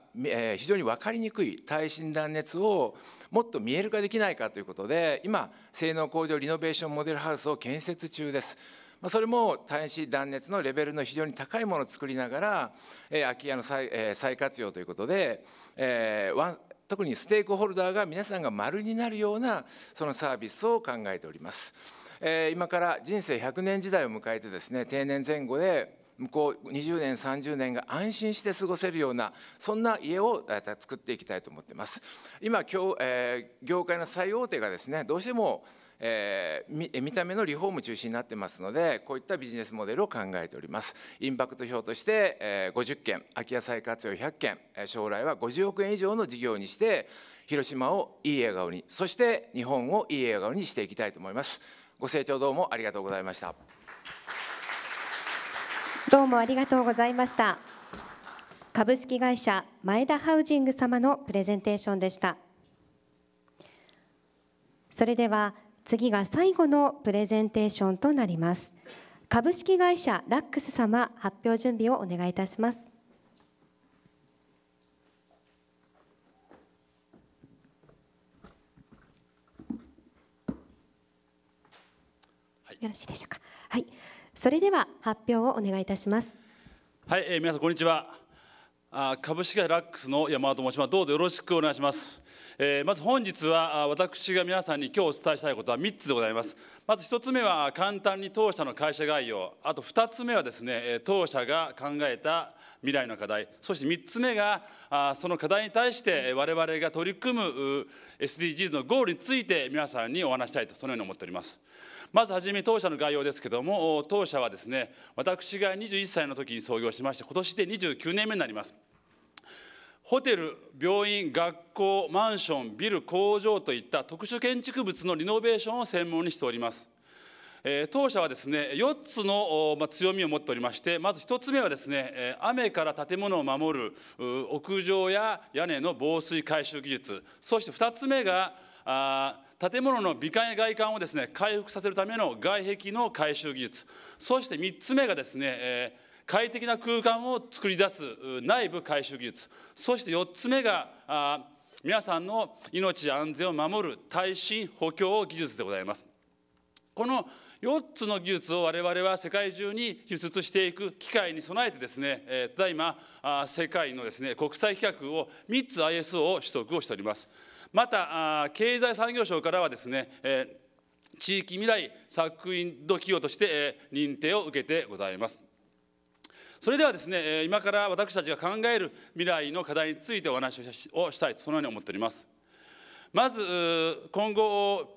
非常に分かりにくい耐震断熱をもっと見える化できないかということで今性能向上リノベーションモデルハウスを建設中です。まそれも耐震断熱のレベルの非常に高いものを作りながら、え空き家の再,、え再活用ということで、えー、特にステークホルダーが皆さんが丸になるようなそのサービスを考えております。え今から人生100年時代を迎えてですね定年前後で向こう20年30年が安心して過ごせるようなそんな家を作っていきたいと思っています今、えー、業界の最大手がですねどうしてもえー、見た目のリフォーム中心になってますのでこういったビジネスモデルを考えておりますインパクト表として、えー、50件空き家再活用100件将来は50億円以上の事業にして広島をいい笑顔にそして日本をいい笑顔にしていきたいと思いますご清聴どうもありがとうございましたどうもありがとうございました株式会社前田ハウジング様のプレゼンテーションでしたそれでは次が最後のプレゼンテーションとなります株式会社ラックス様発表準備をお願いいたしますよろしいでしょうか。はい、それでは発表をお願いいたします。はい、えー、皆さんこんにちは。あ、株式会社ラックスの山田と申します。どうぞよろしくお願いします。えー、まず本日は私が皆さんに今日お伝えしたいことは3つでございますまず1つ目は簡単に当社の会社概要あと2つ目はですね当社が考えた未来の課題そして3つ目がその課題に対して我々が取り組む SDGs のゴールについて皆さんにお話したいとそのように思っておりますまずはじめ当社の概要ですけども当社はですね私が21歳の時に創業しまして今年で29年目になりますホテル、病院、学校、マンション、ビル、工場といった特殊建築物のリノベーションを専門にしております。当社はですね4つの強みを持っておりましてまず1つ目はですね雨から建物を守る屋上や屋根の防水回収技術そして2つ目が建物の美観や外観をですね回復させるための外壁の回収技術そして3つ目がですね快適な空間を作り出す内部回収技術そして4つ目が皆さんの命安全を守る耐震補強技術でございますこの4つの技術を我々は世界中に輸出していく機会に備えてですね、えただいま世界のですね国際規格を3つ ISO を取得をしておりますまた経済産業省からはですね、え地域未来作品度企業として認定を受けてございますそれではですね今から私たちが考える未来の課題についてお話をしたいとそのように思っておりますまず今後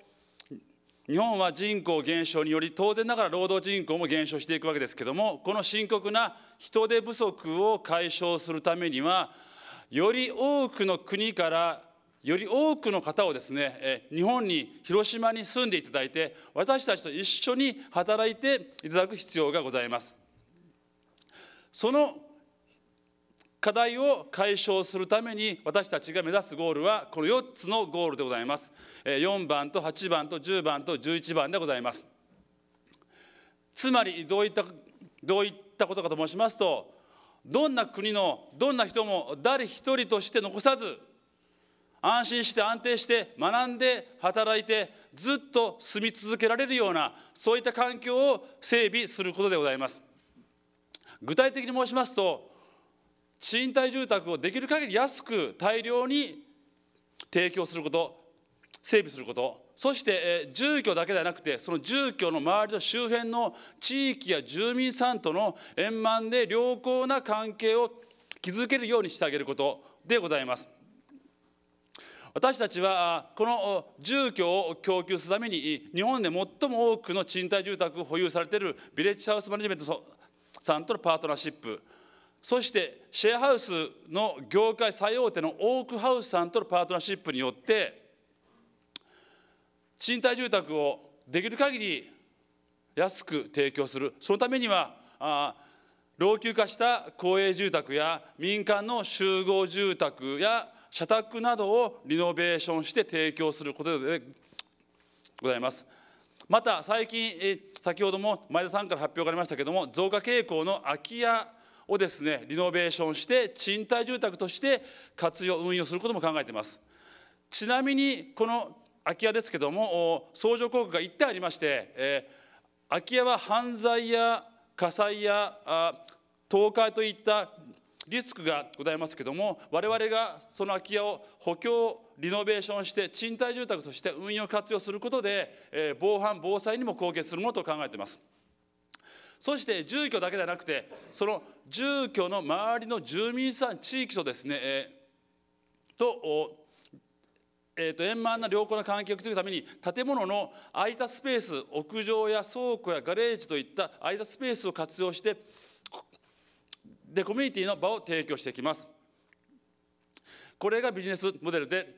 日本は人口減少により当然ながら労働人口も減少していくわけですけどもこの深刻な人手不足を解消するためにはより多くの国からより多くの方をですね日本に広島に住んでいただいて私たちと一緒に働いていただく必要がございますその課題を解消するために私たちが目指すゴールはこの4つのゴールでございます4番と8番と10番と11番でございますつまりどういったどういったことかと申しますとどんな国のどんな人も誰一人として残さず安心して安定して学んで働いてずっと住み続けられるようなそういった環境を整備することでございます具体的に申しますと賃貸住宅をできる限り安く大量に提供すること整備することそして住居だけではなくてその住居の周りの周辺の地域や住民さんとの円満で良好な関係を築けるようにしてあげることでございます。私たちはこの住居を供給するために日本で最も多くの賃貸住宅を保有されているビレッジハウスマネジメントさんとのパートナーシップそしてシェアハウスの業界最大手のオークハウスさんとのパートナーシップによって賃貸住宅をできる限り安く提供するそのためにはあ老朽化した公営住宅や民間の集合住宅や社宅などをリノベーションして提供することでございます。また最近、え先ほども前田さんから発表がありましたけども増加傾向の空き家をですねリノベーションして賃貸住宅として活用運用することも考えていますちなみにこの空き家ですけども相乗効果が1点ありまして、え空き家は犯罪や火災や倒壊といったリスクがございますけども我々がその空き家を補強リノベーションして賃貸住宅として運用活用することで、え防犯防災にも貢献するものと考えています。そして住居だけではなくてその住居の周りの住民さん地域とですね、えとえー、と円満な良好な関係を築くために建物の空いたスペース屋上や倉庫やガレージといった空いたスペースを活用してでコミュニティの場を提供していきますこれがビジネスモデルで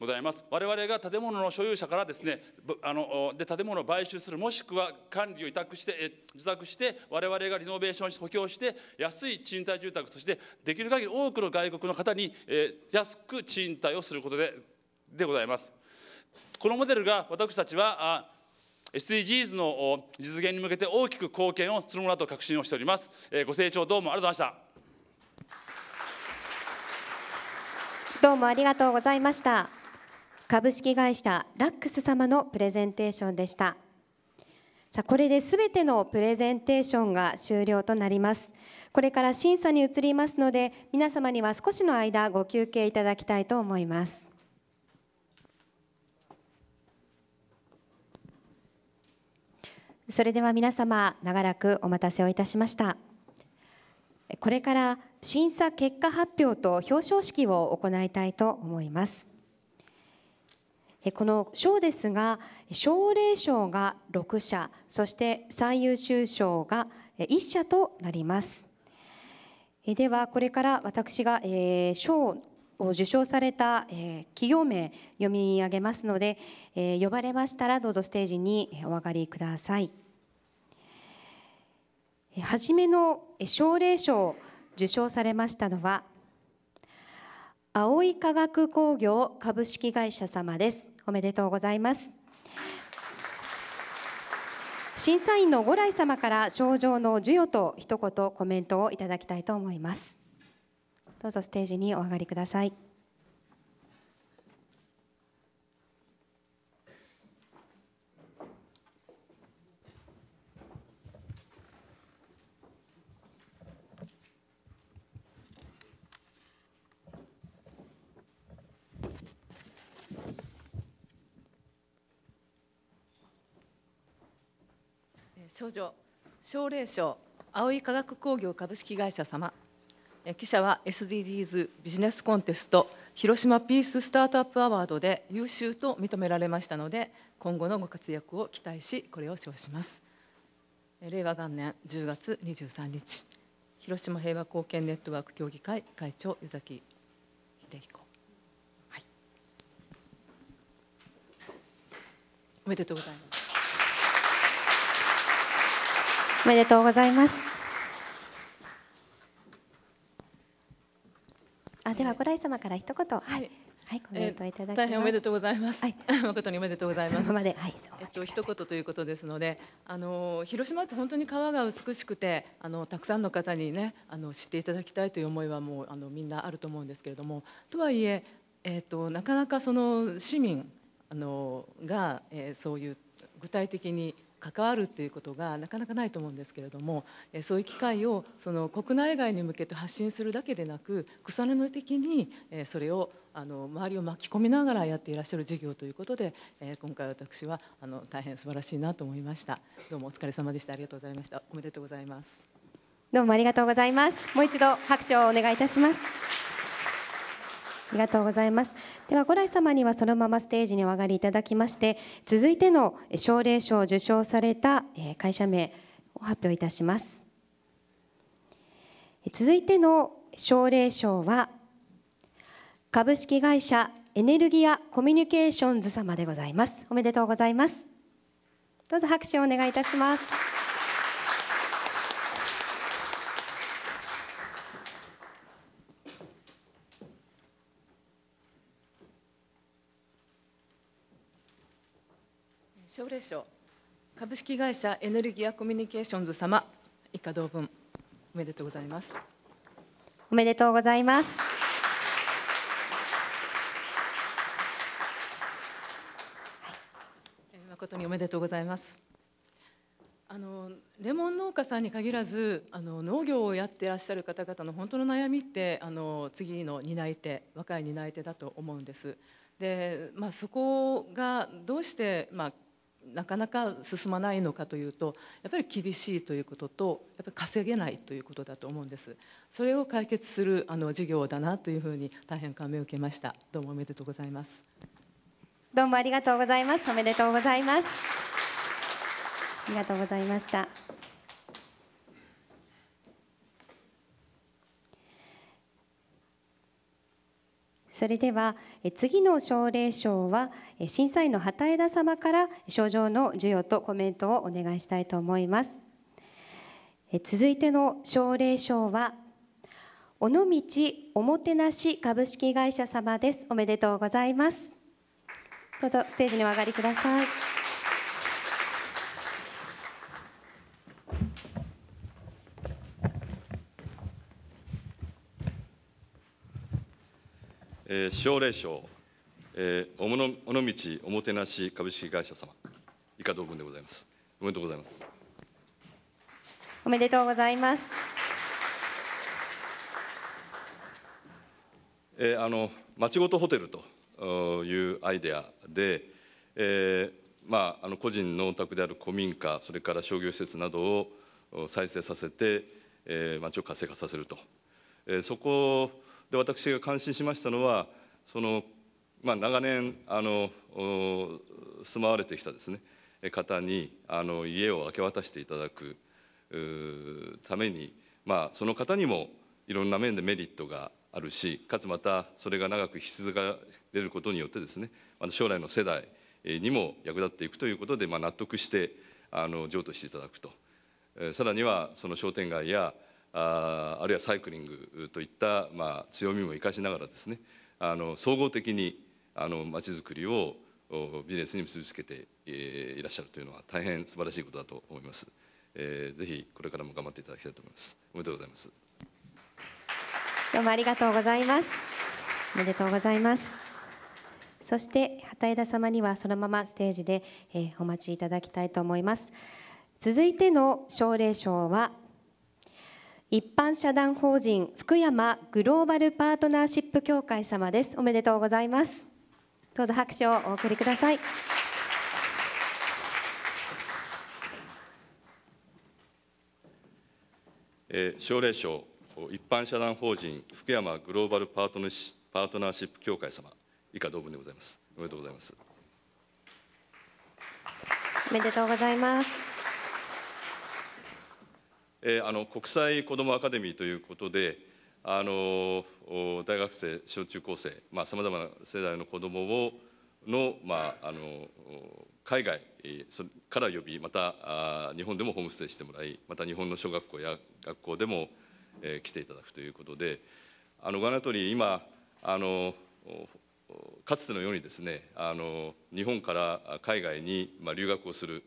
ございます我々が建物の所有者からですねあので建物を買収するもしくは管理を委託して自宅して我々がリノベーションし補強して安い賃貸住宅としてできる限り多くの外国の方に、え安く賃貸をすることででございますこのモデルが私たちは SDGs の実現に向けて大きく貢献をするものだと確信をしております。えご清聴どうもありがとうございました。どうもありがとうございました。株式会社ラックス様のプレゼンテーションでした。さあこれで全てのプレゼンテーションが終了となりますこれから審査に移りますので皆様には少しの間ご休憩いただきたいと思いますそれでは皆様長らくお待たせをいたしましたこれから審査結果発表と表彰式を行いたいと思いますこの賞ですが奨励賞が6社そして最優秀賞が1社となりますではこれから私が賞を受賞された企業名読み上げますので呼ばれましたらどうぞステージにお上がりください。初めの奨励賞を受賞されましたのは葵化学工業株式会社様ですおめでとうございます審査員の五来様から賞状の授与と一言コメントをいただきたいと思いますどうぞステージにお上がりください少女奨励賞青い化学工業株式会社様記者は SDGs ビジネスコンテスト広島ピーススタートアップアワードで優秀と認められましたので今後のご活躍を期待しこれを称します令和元年10月23日広島平和貢献ネットワーク協議会会長湯崎秀彦、はい、おめでとうございますおめでとうございます。あ、ではご来様から一言、はい、はい、コメントいただき大変おめでとうございます。はい、誠におめでとうございます。まはい、えっと一言ということですので、あの広島って本当に川が美しくて、あのたくさんの方にね、あの知っていただきたいという思いはもうあのみんなあると思うんですけれども、とはいえ、えっとなかなかその市民あのが、えー、そういう具体的に関わるっていうことがなかなかないと思うんですけれどもそういう機会をその国内外に向けて発信するだけでなく草の根的にそれをあの周りを巻き込みながらやっていらっしゃる事業ということで今回私はあの大変素晴らしいなと思いましたどうもお疲れ様でしたありがとうございましたおめでとうございますどうもありがとうございますもう一度拍手をお願いいたしますありがとうございます。では、五来様にはそのままステージにお上がりいただきまして、続いての奨励賞を受賞された会社名を発表いたします。続いての奨励賞は、株式会社エネルギアコミュニケーションズ様でございます。おめでとうございます。どうぞ拍手をお願いいたします。奨励賞株式会社エネルギアコミュニケーションズ様以下同文おめでとうございますおめでとうございます誠におめでとうございますあのレモン農家さんに限らずあの農業をやってらっしゃる方々の本当の悩みってあの次の担い手若い担い手だと思うんです。でまあ、そこがどうして、まあ、なかなか進まないのかというとやっぱり厳しいということとやっぱり稼げないということだと思うんですそれを解決するあの事業だなというふうに大変感銘を受けましたどうもおめでとうございますどうもありがとうございますおめでとうございますありがとうございましたそれでは次の奨励賞は審査員の畑枝様から賞状の授与とコメントをお願いしたいと思います続いての奨励賞は尾道おもてなし株式会社様ですおめでとうございますどうぞステージにお上がりくださいえー、奨励賞、えー、尾道おもてなし株式会社様、以下同文でございます。おめでとうございます。おめでとうございます。えー、あのまちごとホテルというアイデアで、えー、まああの個人のお宅である古民家、それから商業施設などを再生させて、えー、町を活性化させると、えー、そこで私が感心しましたのはその、まあ、長年あの住まわれてきたですね方にあの家を明け渡していただくために、まあ、その方にもいろんな面でメリットがあるしかつまたそれが長く引き継がれることによってですね将来の世代にも役立っていくということで、まあ、納得してあの譲渡していただくと、えさらにはその商店街やああるいはサイクリングといった、まあ、強みも生かしながらですねあの総合的にあの街づくりをビジネスに結びつけてえいらっしゃるというのは大変素晴らしいことだと思います。えー、ぜひこれからも頑張っていただきたいと思います。おめでとうございます。どうもありがとうございます。おめでとうございます。そして畑枝様にはそのままステージで、えー、お待ちいただきたいと思います。続いての奨励賞は一般社団法人福山グローバルパートナーシップ協会様ですおめでとうございますどうぞ拍手をお送りくださいえー、奨励賞一般社団法人福山グローバルパートナーシップ協会様以下同文でございますおめでとうございますおめでとうございますえー、あの国際子どもアカデミーということであの大学生小中高生さまざ、まな世代の子どもをの,、まあ、あの海外から呼びまたあ日本でもホームステイしてもらいまた日本の小学校や学校でも、えー、来ていただくということであのご覧の通り今あのかつてのようにですねあの日本から海外に、まあ、留学をする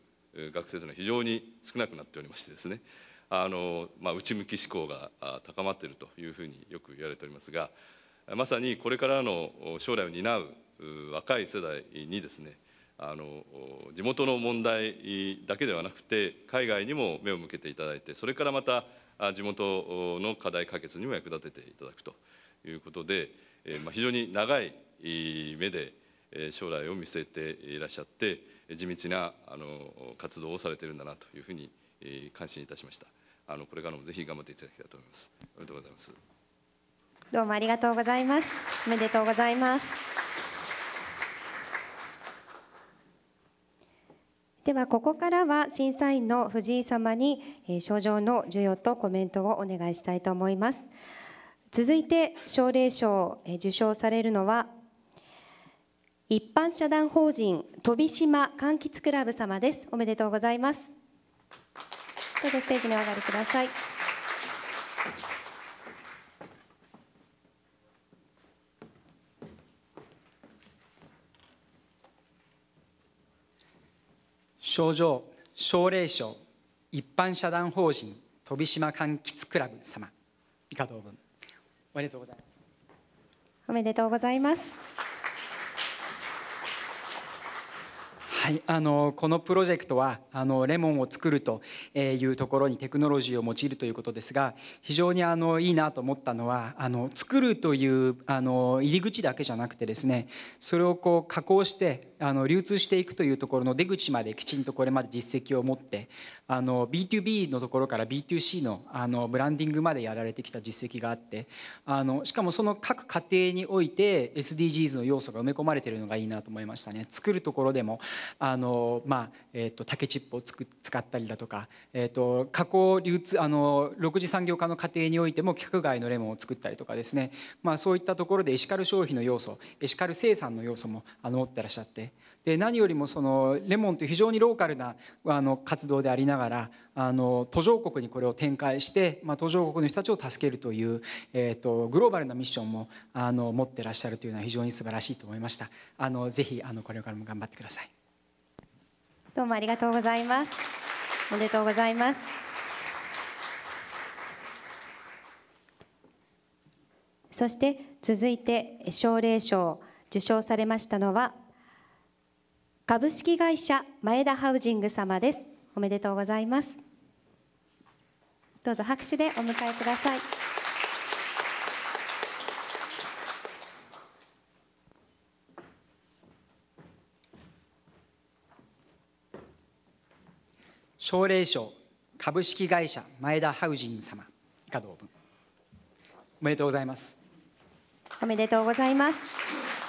学生というのは非常に少なくなっておりましてですねあの、まあ、内向き志向が高まっているというふうによく言われておりますがまさにこれからの将来を担う若い世代にですねあの地元の問題だけではなくて海外にも目を向けていただいてそれからまた地元の課題解決にも役立てていただくということで、まあ、非常に長い目で将来を見据えていらっしゃって地道なあの活動をされているんだなというふうに思います。えー、感心いたしましたあのこれからもぜひ頑張っていただきたいと思いますありがとうございますどうもありがとうございますおめでとうございますではここからは審査員の藤井様に賞状の授与とコメントをお願いしたいと思います続いて奨励賞受賞されるのは一般社団法人飛島柑橘クラブ様ですおめでとうございますどうぞステージに上がりください。症状症例書一般社団法人飛島柑橘クラブ様以下同文おめでとうございますおめでとうございますはい、あのこのプロジェクトはあのレモンを作るというところにテクノロジーを用いるということですが非常にあのいいなと思ったのはあの作るというあの入り口だけじゃなくてですねそれをこう加工してあの流通していくというところの出口まできちんとこれまで実績を持ってあの B2B のところから B2C のあのブランディングまでやられてきた実績があってあのしかもその各家庭において SDGs の要素が埋め込まれてるのがいいなと思いましたね作るところでもあの、まあえーと、竹チップをつく使ったりだとか、えーと、と加工流通あの6次産業化の過程においても規格外のレモンを作ったりとかですね、まあ、そういったところでエシカル消費の要素エシカル生産の要素もあの持ってらっしゃってで何よりもそのレモンって非常にローカルなあの活動でありながらあの途上国にこれを展開して、まあ、途上国の人たちを助けるという、えーと、とグローバルなミッションもあの持ってらっしゃるというのは非常に素晴らしいと思いましたあのぜひあのこれからも頑張ってくださいどうもありがとうございますおめでとうございますそして続いて奨励賞受賞されましたのは株式会社前田ハウジング様ですおめでとうございますどうぞ拍手でお迎えください奨励賞株式会社前田ハウジング様以下同文おめでとうございますおめでとうございます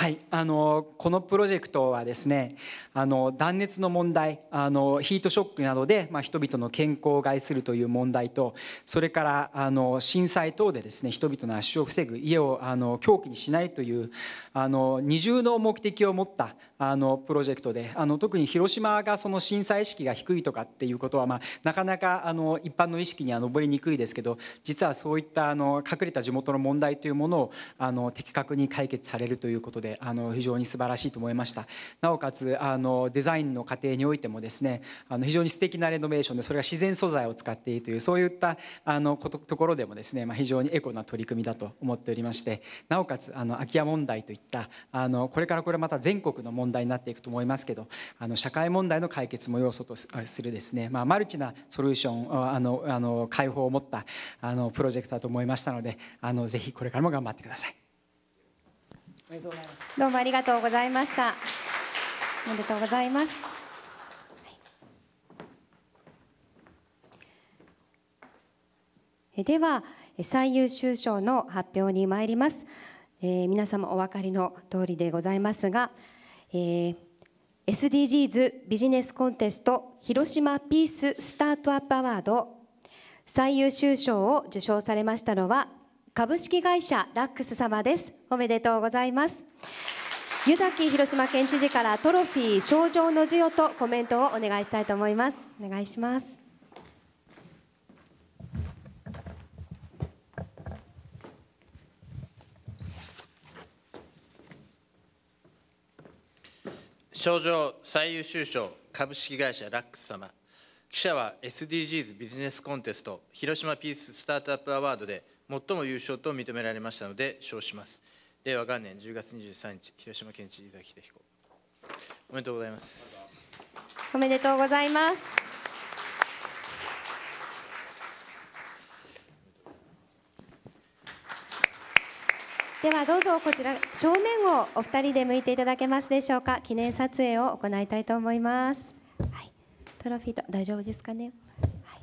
はいあのこのプロジェクトはですねあの断熱の問題あのヒートショックなどで、まあ、人々の健康を害するという問題とそれからあの震災等でですね人々の圧死を防ぐ家をあの凶器にしないというあの二重の目的を持ったあのプロジェクトであの特に広島がその震災意識が低いとかっていうことは、まあ、なかなかあの一般の意識には上りにくいですけど実はそういったあの隠れた地元の問題というものをあの的確に解決されるということであの非常に素晴らしいと思いましたなおかつあのデザインの過程においてもですねあの非常に素敵なレノベーションでそれが自然素材を使っているというそういったあのことところでもですね、まあ、非常にエコな取り組みだと思っておりましてなおかつあの空き家問題といっったあのこれからこれまた全国の問題になっていくと思いますけどあの社会問題の解決も要素とするですね、まあ、マルチなソリューションあのあの解放を持ったあのプロジェクトだと思いましたのであのぜひこれからも頑張ってください。どうもありがとうございました。おめでとうございます。では最優秀賞の発表に参りますえー、皆様お分かりの通りでございますが、えー、SDGs ビジネスコンテスト広島ピーススタートアップアワード最優秀賞を受賞されましたのは株式会社ラックス様ですおめでとうございます湯崎広島県知事からトロフィー賞状の授与とコメントをお願いしたいと思いますお願いします賞状最優秀賞株式会社ラックス様記者は SDGs ビジネスコンテスト広島ピーススタートアップアワードで最も優勝と認められましたので賞します令和元年10月23日広島県知事伊崎秀彦おめでとうございますおめでとうございますではどうぞこちら正面をお二人で向いていただけますでしょうか記念撮影を行いたいと思います、はい、トロフィーと大丈夫ですかね、はい、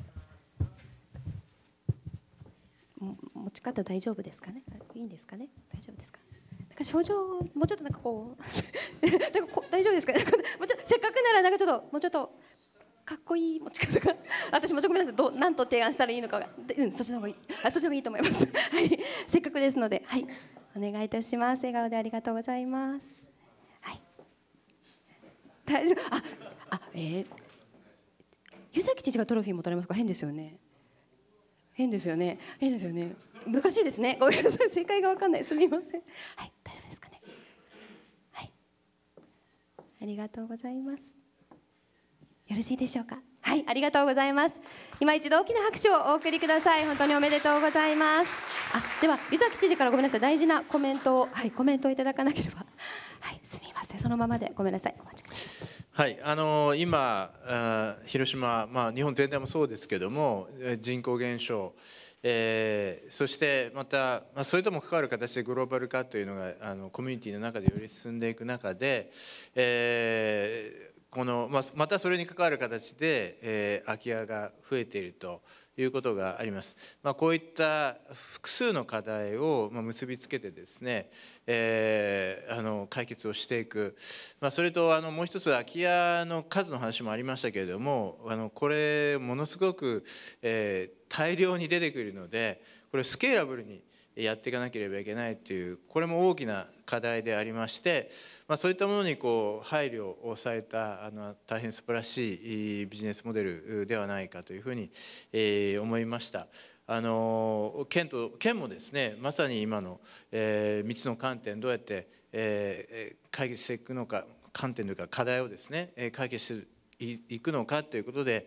持ち方大丈夫ですかねいいんですかね大丈夫ですかなんか症状もうちょっとなんかこう なんかこ大丈夫ですか、ね、もうちょせっかくならなんかちょっともうちょっとかっこいい持ち方が私もちょごめんなさいどなんと提案したらいいのかがうんそっちの方がいいあそっちの方がいいと思いますはいせっかくですのではいお願いいたします笑顔でありがとうございますはい大丈夫ああえー、湯崎知事がトロフィーも取れますか変ですよね変ですよね変ですよね難しいですねごめんなさい正解がわかんないすみませんはい大丈夫ですかねはいありがとうございますよろしいでしょうかはいありがとうございます今一度大きな拍手をお送りください本当におめでとうございますあでは湯崎知事からごめんなさい大事なコメントをはいコメントをいただかなければ はいすみませんそのままでごめんなさいお待ちくださいはい、あの今あ広島、まあ、日本全体もそうですけども人口減少、えー、そしてまた、まあ、それとも関わる形でグローバル化というのがあのコミュニティの中でより進んでいく中で、えーこのまあ、またそれに関わる形で、えー、空き家が増えているということがあります、まあ、こういった複数の課題を、まあ、結びつけてですね、えー、あの解決をしていく、まあ、それとあのもう一つ空き家の数の話もありましたけれどもあのこれものすごく、えー、大量に出てくるのでこれスケーラブルにやっていかなければいけないというこれも大きな課題でありましてまあ、そういったものにこう配慮をされたあの大変素晴らしいビジネスモデルではないかというふうに、えー、思いました。あの県と県もですねまさに今の、えー、3つの観点どうやって、えー、解決していくのか観点というか課題をですね解決していくのかということで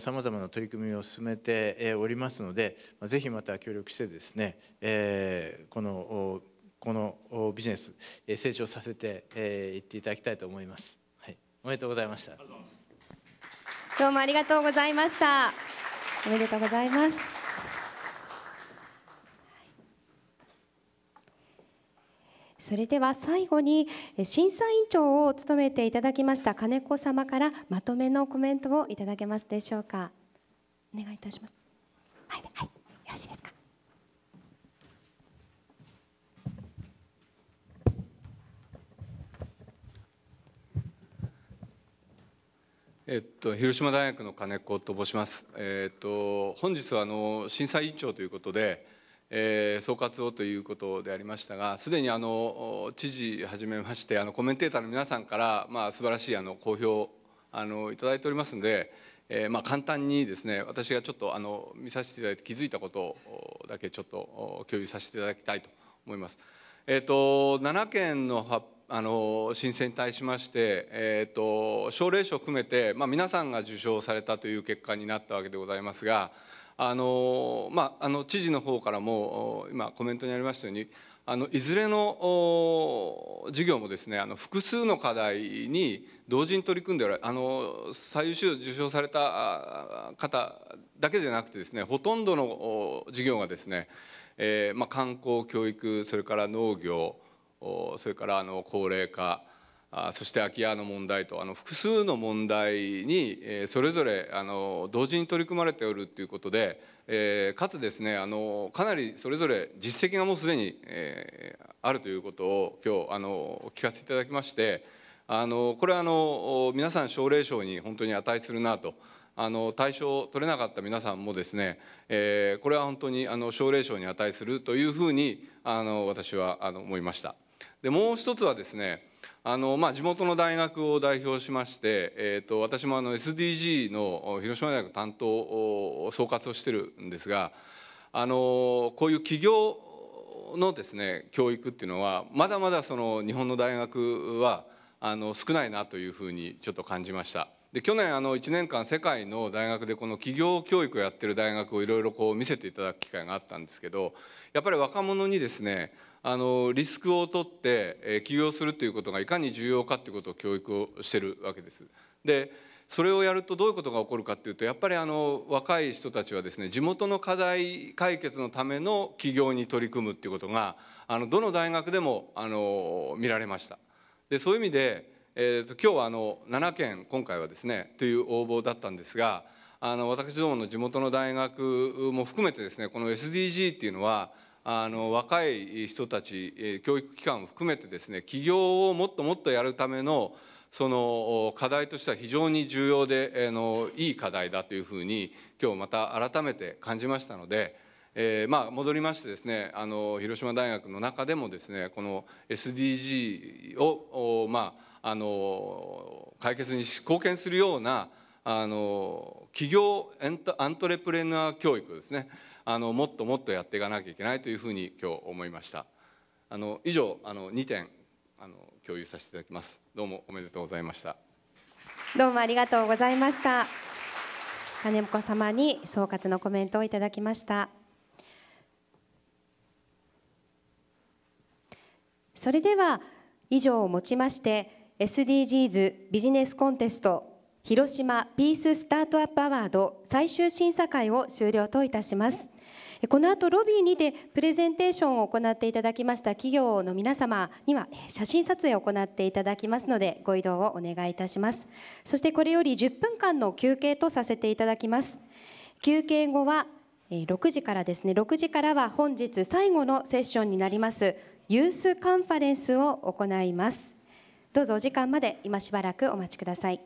さまざまな取り組みを進めておりますのでぜひまた協力してですね、えー、このこのビジネス成長させていっていただきたいと思います、はい、おめでとうございましたどうもありがとうございましたおめでとうございますそれでは最後に審査委員長を務めていただきました金子様からまとめのコメントをいただけますでしょうかお願いいたしますはい、はい、よろしいですかえっと、広島大学の金子と申します、えっと、本日はあの審査委員長ということで、えー、総括をということでありましたがすでにあの知事はじめましてあのコメンテーターの皆さんから、まあ、素晴らしいあの好評あのいただいておりますので、えーまあ、簡単にですね私がちょっとあの見させていただいて気づいたことだけちょっと共有させていただきたいと思います。えっと、7件の発あの申請に対しまして、えーと、と奨励賞を含めて、まあ、皆さんが受賞されたという結果になったわけでございますがあの、まあ、あの知事の方からも今コメントにありましたようにあのいずれの事業もですねあの複数の課題に同時に取り組んでおられあの最優秀受賞された方だけでなくてですねほとんどの事業がですね、えーまあ、観光教育それから農業それからあの高齢化そして空き家の問題とあの複数の問題にそれぞれあの同時に取り組まれておるということで、えかつですねあのかなりそれぞれ実績がもうすでに、えあるということを今日あの聞かせていただきましてあのこれはあの皆さん奨励賞に本当に値するなと。あの対象取れなかった皆さんもですね、えこれは本当にあの奨励賞に値するというふうにあの私はあの思いました。でもう一つはですねあのまあ、地元の大学を代表しまして、えーと、私もあの SDG の広島大学担当総括をしてるんですがあのこういう企業のですね教育っていうのはまだまだその日本の大学はあの少ないなというふうにちょっと感じました。で去年あの1年間世界の大学でこの企業教育をやってる大学をいろいろこう見せていただく機会があったんですけどやっぱり若者にですねあのリスクを取ってえ起業するということがいかに重要かということを教育をしてるわけです。でそれをやるとどういうことが起こるかっていうとやっぱりあの若い人たちはですね地元の課題解決のための起業に取り組むっていうことがあのどの大学でもあの見られました。でそういう意味で、えーと、と今日はあの7県今回はですねという応募だったんですがあの私どもの地元の大学も含めてですねこの SDG っていうのはあの若い人たち教育機関を含めてですね起業をもっともっとやるためのその課題としては非常に重要であのいい課題だというふうに今日また改めて感じましたので、えー、まあ戻りましてですねあの広島大学の中でもですねこの SDG をまああの解決に貢献するようなあの企業エントアントレプレナー教育ですねあのもっともっとやっていかなきゃいけないというふうに今日思いましたあの以上あの2点あの共有させていただきますどうもおめでとうございましたどうもありがとうございました金子様に総括のコメントをいただきましたそれでは以上をもちまして SDGs ビジネスコンテスト広島ピーススタートアップアワード最終審査会を終了といたします。この後ロビーにてプレゼンテーションを行っていただきました企業の皆様には写真撮影を行っていただきますのでご移動をお願いいたしますそしてこれより10分間の休憩とさせていただきます休憩後は6時からですね6時からは本日最後のセッションになりますユースカンファレンスを行いますどうぞお時間まで今しばらくお待ちください